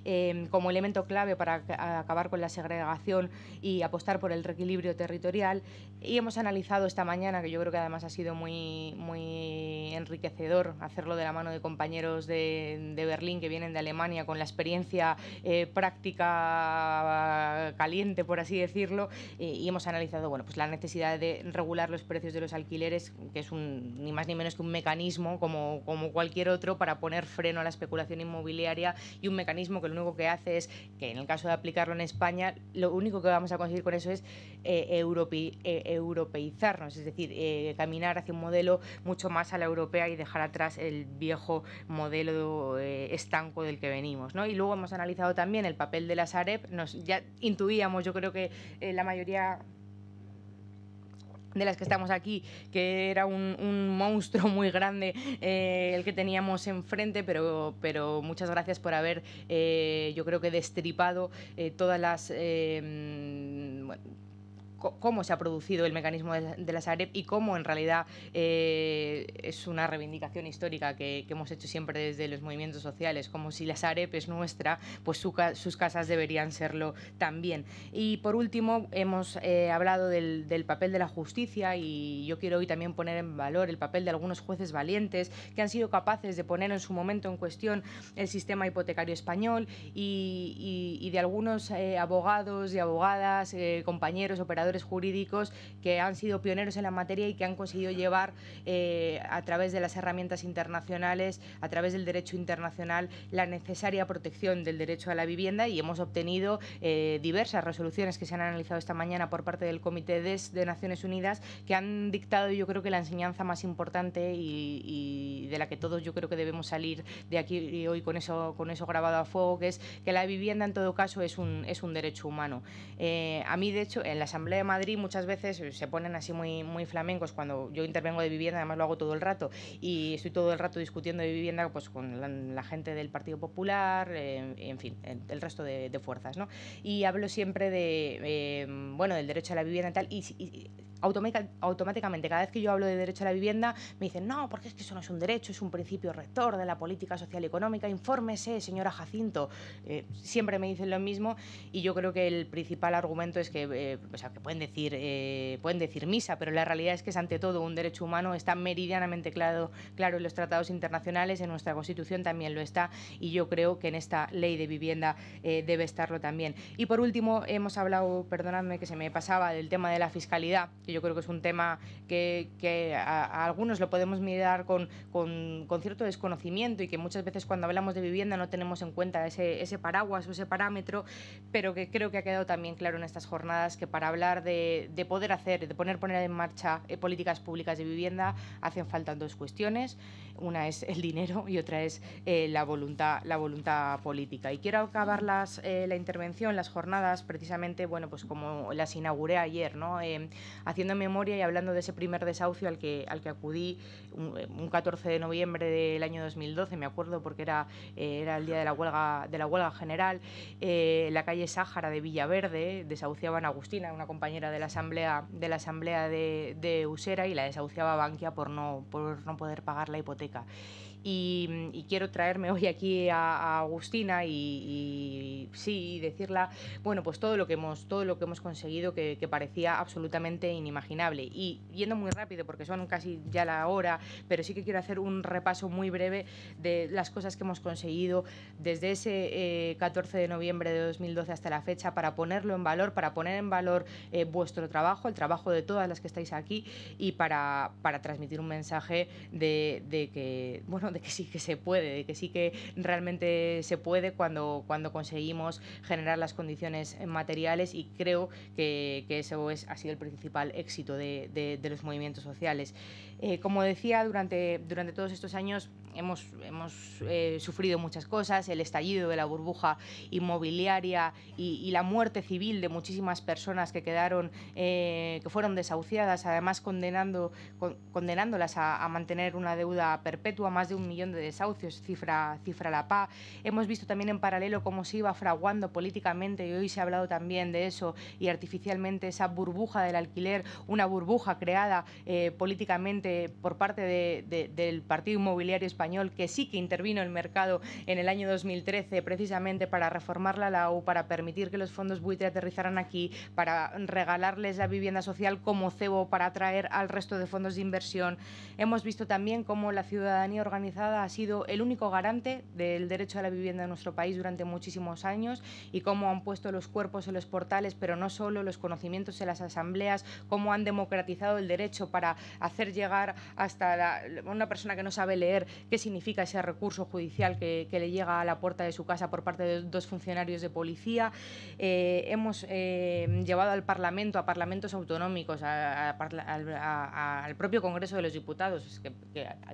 Em, como elemento clave para acabar con la segregación y apostar por el reequilibrio territorial. Y hemos analizado esta mañana, que yo creo que además ha sido muy, muy enriquecedor hacerlo de la mano de compañeros de, Berlín que vienen de Alemania con la experiencia eh, práctica ah, caliente, por así decirlo, eh, y hemos analizado bueno, pues la necesidad de regular los precios de los alquileres, que es un, ni más ni menos que un mecanismo como, como cualquier otro para poner freno a la especulación inmobiliaria y un mecanismo que lo único que hace es que en el caso de aplicarlo en España, lo único que vamos a conseguir con eso es eh, eh, europeizarnos, es decir, eh, caminar hacia un modelo mucho más a la europea y dejar atrás el viejo modelo estanco del que venimos. Y luego hemos analizado también el papel de las AREP, nos, ya intuíamos, yo creo que la mayoría de las que estamos aquí, que era un, un monstruo muy grande eh, el que teníamos enfrente, pero, pero muchas gracias por haber, eh, yo creo que destripado eh, todas las... Mm, cómo se ha producido el mecanismo de las AREP y cómo en realidad eh, es una reivindicación histórica que, hemos hecho siempre desde los movimientos sociales, como si las AREP es nuestra, pues sus casas deberían serlo también. Y por último, hemos eh, hablado del, papel de la justicia y yo quiero hoy también poner en valor el papel de algunos jueces valientes que han sido capaces de poner en su momento en cuestión el sistema hipotecario español y, de algunos eh, abogados y abogadas, compañeros, operadores, jurídicos que han sido pioneros en la materia y que han conseguido llevar eh, a través de las herramientas internacionales, a través del derecho internacional, la necesaria protección del derecho a la vivienda y hemos obtenido eh, diversas resoluciones que se han analizado esta mañana por parte del Comité de Naciones Unidas que han dictado yo creo que la enseñanza más importante y, de la que todos yo creo que debemos salir de aquí hoy con eso, con eso grabado a fuego, que es que la vivienda en todo caso es un, es un derecho humano. Eh, a mí de hecho en la Asamblea de Madrid muchas veces eh, se ponen así muy, muy flamencos cuando yo intervengo de vivienda, además lo hago todo el rato, y estoy todo el rato discutiendo de vivienda pues, con la, gente del Partido Popular, eh, en fin, el, resto de, fuerzas. ¿no? Y hablo siempre de, eh, bueno, del derecho a la vivienda y tal, y, automáticamente cada vez que yo hablo de derecho a la vivienda me dicen, no, porque es que eso no es un derecho, es un principio rector de la política social y económica, infórmese, señora Jacinto. siempre me dicen lo mismo y yo creo que el principal argumento es que, que pueden decir, eh, pueden decir misa, pero la realidad es que es ante todo un derecho humano, está meridianamente claro, claro en los tratados internacionales, en nuestra Constitución también lo está y yo creo que en esta ley de vivienda eh, debe estarlo también. Y por último, hemos hablado, perdonadme que se me pasaba, del tema de la fiscalidad, que yo creo que es un tema que, a, algunos lo podemos mirar con, con, cierto desconocimiento y que muchas veces cuando hablamos de vivienda no tenemos en cuenta ese, ese paraguas o ese parámetro, pero que creo que ha quedado también claro en estas jornadas que para hablar de, poder hacer, de poner, poner en marcha eh, políticas públicas de vivienda, hacen falta dos cuestiones. Una es el dinero y otra es eh, la, voluntad, la voluntad política. Y quiero acabar las, eh, la intervención, las jornadas, precisamente, bueno, pues como las inauguré ayer, ¿no? haciendo memoria y hablando de ese primer desahucio al que, al que acudí un, 14 de noviembre del año 2012, me acuerdo porque era, era el día de la huelga, de la huelga general, la calle Sáhara de Villaverde, desahuciaban a Agustina, una compañera de la asamblea de, la asamblea de, de Usera y la desahuciaba Bankia por no, por no poder pagar la hipoteca. Mm, y, quiero traerme hoy aquí a, Agustina y, y, sí, decirla, bueno, pues todo lo que hemos, todo lo que hemos conseguido que, parecía absolutamente inimaginable. Y yendo muy rápido, porque son casi ya la hora, pero sí que quiero hacer un repaso muy breve de las cosas que hemos conseguido desde ese 14 eh, de noviembre de 2012 hasta la fecha para ponerlo en valor, para poner en valor eh, vuestro trabajo, el trabajo de todas las que estáis aquí y para, para transmitir un mensaje de, que, bueno, de que sí que se puede, de que sí que realmente se puede cuando, cuando conseguimos generar las condiciones materiales y creo que, eso es, ha sido el principal éxito de, los movimientos sociales. Eh, como decía, durante, durante todos estos años hemos, hemos eh, sufrido muchas cosas, el estallido de la burbuja inmobiliaria y, la muerte civil de muchísimas personas que quedaron, eh, que fueron desahuciadas, además condenando, condenándolas a, mantener una deuda perpetua, más de un millón de desahucios, cifra, cifra la paz Hemos visto también en paralelo cómo se iba fraguando políticamente, y hoy se ha hablado también de eso, y artificialmente esa burbuja del alquiler, una burbuja creada eh, políticamente por parte del Partido Inmobiliario Español que sí que intervino el mercado en el año 2013 precisamente para reformar la LAU, para permitir que los fondos buitre aterrizaran aquí, para regalarles la vivienda social como cebo, para atraer al resto de fondos de inversión. Hemos visto también cómo la ciudadanía organizada ha sido el único garante del derecho a la vivienda en nuestro país durante muchísimos años y cómo han puesto los cuerpos en los portales, pero no solo los conocimientos en las asambleas, cómo han democratizado el derecho para hacer llegar hasta una persona que no sabe leer, que significa ese recurso judicial que, le llega a la puerta de su casa por parte de dos funcionarios de policía. Eh, hemos eh, llevado al Parlamento, a parlamentos autonómicos, al propio Congreso de los Diputados. que,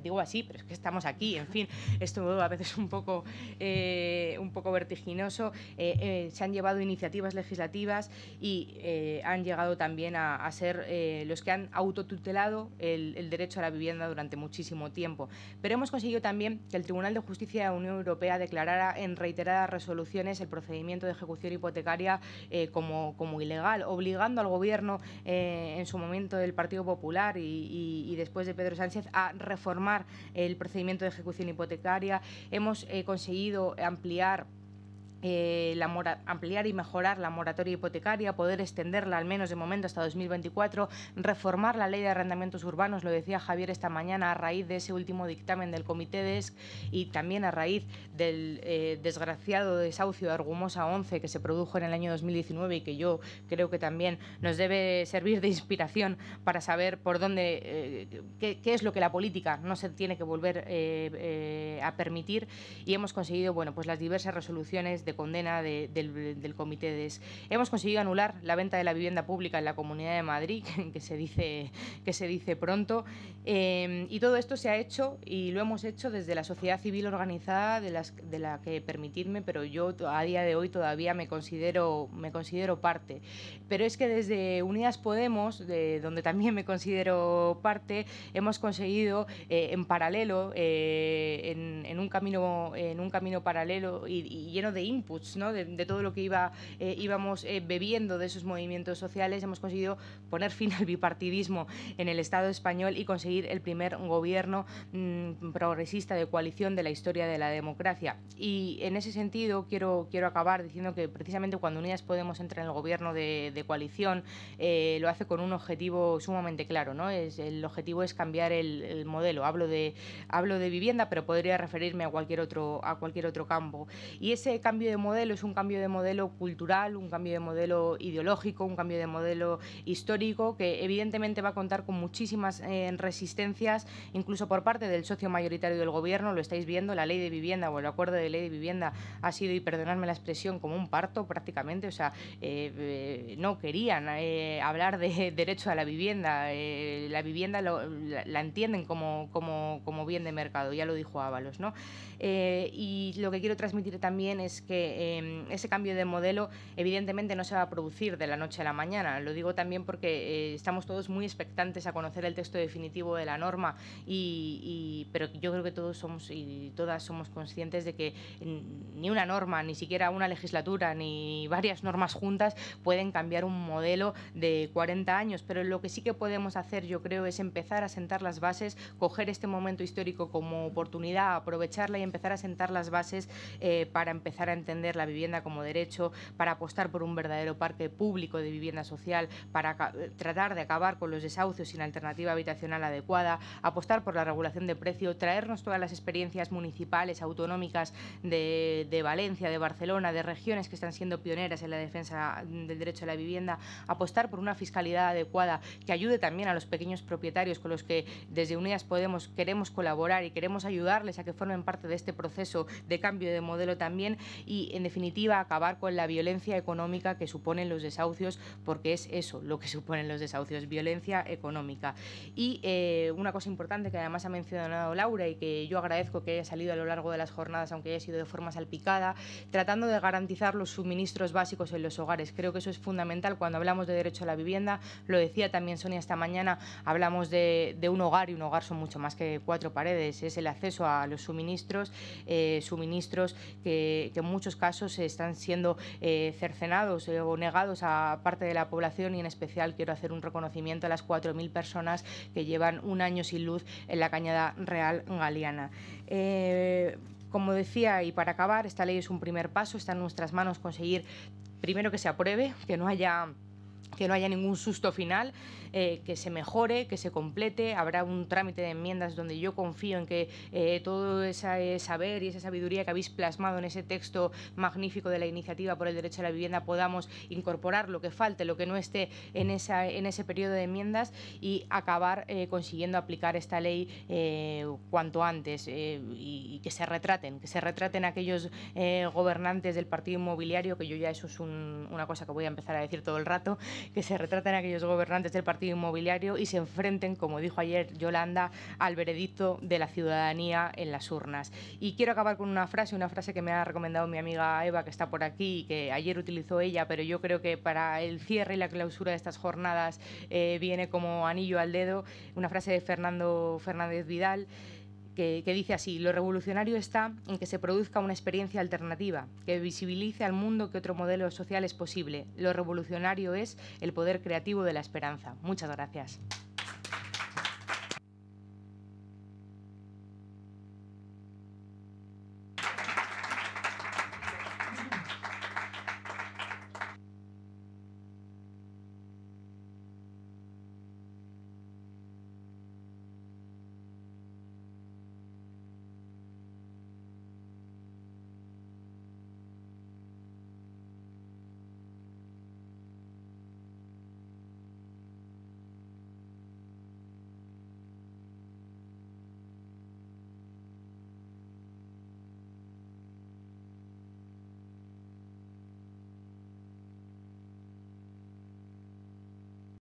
digo así, pero es que estamos aquí. En fin, esto a veces un poco, eh, un poco vertiginoso. se han llevado iniciativas legislativas y han llegado también a, ser los que han autotutelado el, el derecho a la vivienda durante muchísimo tiempo. Pero hemos conseguido también que el Tribunal de Justicia de la Unión Europea declarara en reiteradas resoluciones el procedimiento de ejecución hipotecaria eh, como, como ilegal, obligando al Gobierno eh, en su momento del Partido Popular y, después de Pedro Sánchez a reformar el procedimiento de ejecución hipotecaria. Hemos eh, conseguido ampliar eh, ampliar y mejorar la moratoria hipotecaria, poder extenderla al menos de momento hasta 2024, reformar la ley de arrendamientos urbanos, lo decía Javier esta mañana a raíz de ese último dictamen del Comité DESC y también a raíz del eh, desgraciado desahucio de Argumosa 11 que se produjo en el año 2019 y que yo creo que también nos debe servir de inspiración para saber por dónde, eh, qué, qué, es lo que la política no se tiene que volver a permitir y hemos conseguido bueno, pues las diversas resoluciones de condena del, comité Hemos conseguido anular la venta de la vivienda pública en la Comunidad de Madrid, [laughs] que se dice, que se dice pronto, eh, y todo esto se ha hecho y lo hemos hecho desde la sociedad civil organizada, de, la que permitirme, pero yo a día de hoy todavía me considero, me considero parte. Pero es que desde Unidas Podemos, de donde también me considero parte, hemos conseguido eh, en paralelo, eh, en, un camino, en un camino paralelo y, lleno de de, todo lo que iba, eh, íbamos eh, bebiendo de esos movimientos sociales, hemos conseguido poner fin al bipartidismo en el Estado español y conseguir el primer gobierno mm, progresista de coalición de la historia de la democracia. Y en ese sentido quiero, quiero acabar diciendo que precisamente cuando Unidas Podemos entra en el gobierno de, coalición, eh, lo hace con un objetivo sumamente claro, ¿no? Es, el objetivo es cambiar el, modelo. Hablo de, hablo de vivienda, pero podría referirme a cualquier otro, a cualquier otro campo. Y ese cambio modelo, es un cambio de modelo cultural, un cambio de modelo ideológico, un cambio de modelo histórico, que evidentemente va a contar con muchísimas eh, resistencias, incluso por parte del socio mayoritario del Gobierno, lo estáis viendo, la ley de vivienda o el acuerdo de ley de vivienda ha sido, y perdonadme la expresión, como un parto prácticamente, o sea, eh, eh, no querían hablar de [laughs] derecho a la vivienda, la vivienda la, entienden como, como, bien de mercado, ya lo dijo Ábalos, ¿no? y lo que quiero transmitir también es que eh, em, ese cambio de modelo evidentemente no se va a producir de la noche a la mañana. Lo digo también porque eh, estamos todos muy expectantes a conocer el texto definitivo de la norma, y, pero yo creo que todos somos y todas somos conscientes de que ni una norma, ni siquiera una legislatura, ni varias normas juntas pueden cambiar un modelo de 40 años. Pero lo que sí que podemos hacer, yo creo, es empezar a sentar las bases, coger este momento histórico como oportunidad, aprovecharla y empezar a sentar las bases eh, para empezar a entender la vivienda como derecho, para apostar por un verdadero parque público de vivienda social, para eh, tratar de acabar con los desahucios sin alternativa habitacional adecuada, apostar por la regulación de precio, traernos todas las experiencias municipales, autonómicas de, Valencia, de Barcelona, de regiones que están siendo pioneras en la defensa del derecho a la vivienda, apostar por una fiscalidad adecuada que ayude también a los pequeños propietarios con los que desde Unidas Podemos queremos colaborar y queremos ayudarles a que formen parte de este proceso de cambio de modelo también y, en definitiva, acabar con la violencia económica que suponen los desahucios, porque es eso lo que [laughs] suponen los desahucios, violencia económica. Y eh, una cosa importante que además ha mencionado Laura y que yo agradezco que haya salido a lo largo de las jornadas, aunque haya sido de forma salpicada, tratando de garantizar los suministros básicos en los hogares. Creo que eso es fundamental cuando hablamos de derecho a la vivienda. Lo decía también Sonia esta mañana, hablamos de, un hogar y un hogar son mucho más que cuatro paredes, es el acceso a los suministros, eh, suministros que, que muchos muchos casos están siendo eh, cercenados eh, o negados a parte de la población y en especial quiero hacer un reconocimiento a las 4.000 personas que llevan un año sin luz en la Cañada Real galiana. Eh, como decía, y para acabar, esta ley es un primer paso, está en nuestras manos conseguir primero que se apruebe, que no haya que no haya ningún susto final eh, que se mejore, que se complete. Habrá un trámite de enmiendas donde yo confío en que eh, todo ese eh, saber y esa sabiduría que habéis plasmado en ese texto magnífico de la iniciativa por el derecho a la vivienda podamos incorporar lo que falte, lo que no esté en, esa, en ese periodo de enmiendas y acabar consiguiendo aplicar esta ley cuanto antes y, que se retraten, que se retraten aquellos gobernantes del partido inmobiliario, que yo ya eso es una cosa que voy a empezar a decir todo el rato, que se retraten aquellos gobernantes del partido inmobiliario y se enfrenten, como dijo ayer Yolanda, al veredicto de la ciudadanía en las urnas. Y quiero acabar con una frase, una frase que me ha recomendado mi amiga Eva, que está por aquí y que ayer utilizó ella, pero yo creo que para el cierre y la clausura de estas jornadas eh, viene como anillo al dedo, una frase de Fernando Fernández Vidal que, dice así, lo revolucionario está en que se produzca una experiencia alternativa, que visibilice al mundo que otro modelo social es posible. Lo revolucionario es el poder creativo de la esperanza. Muchas gracias.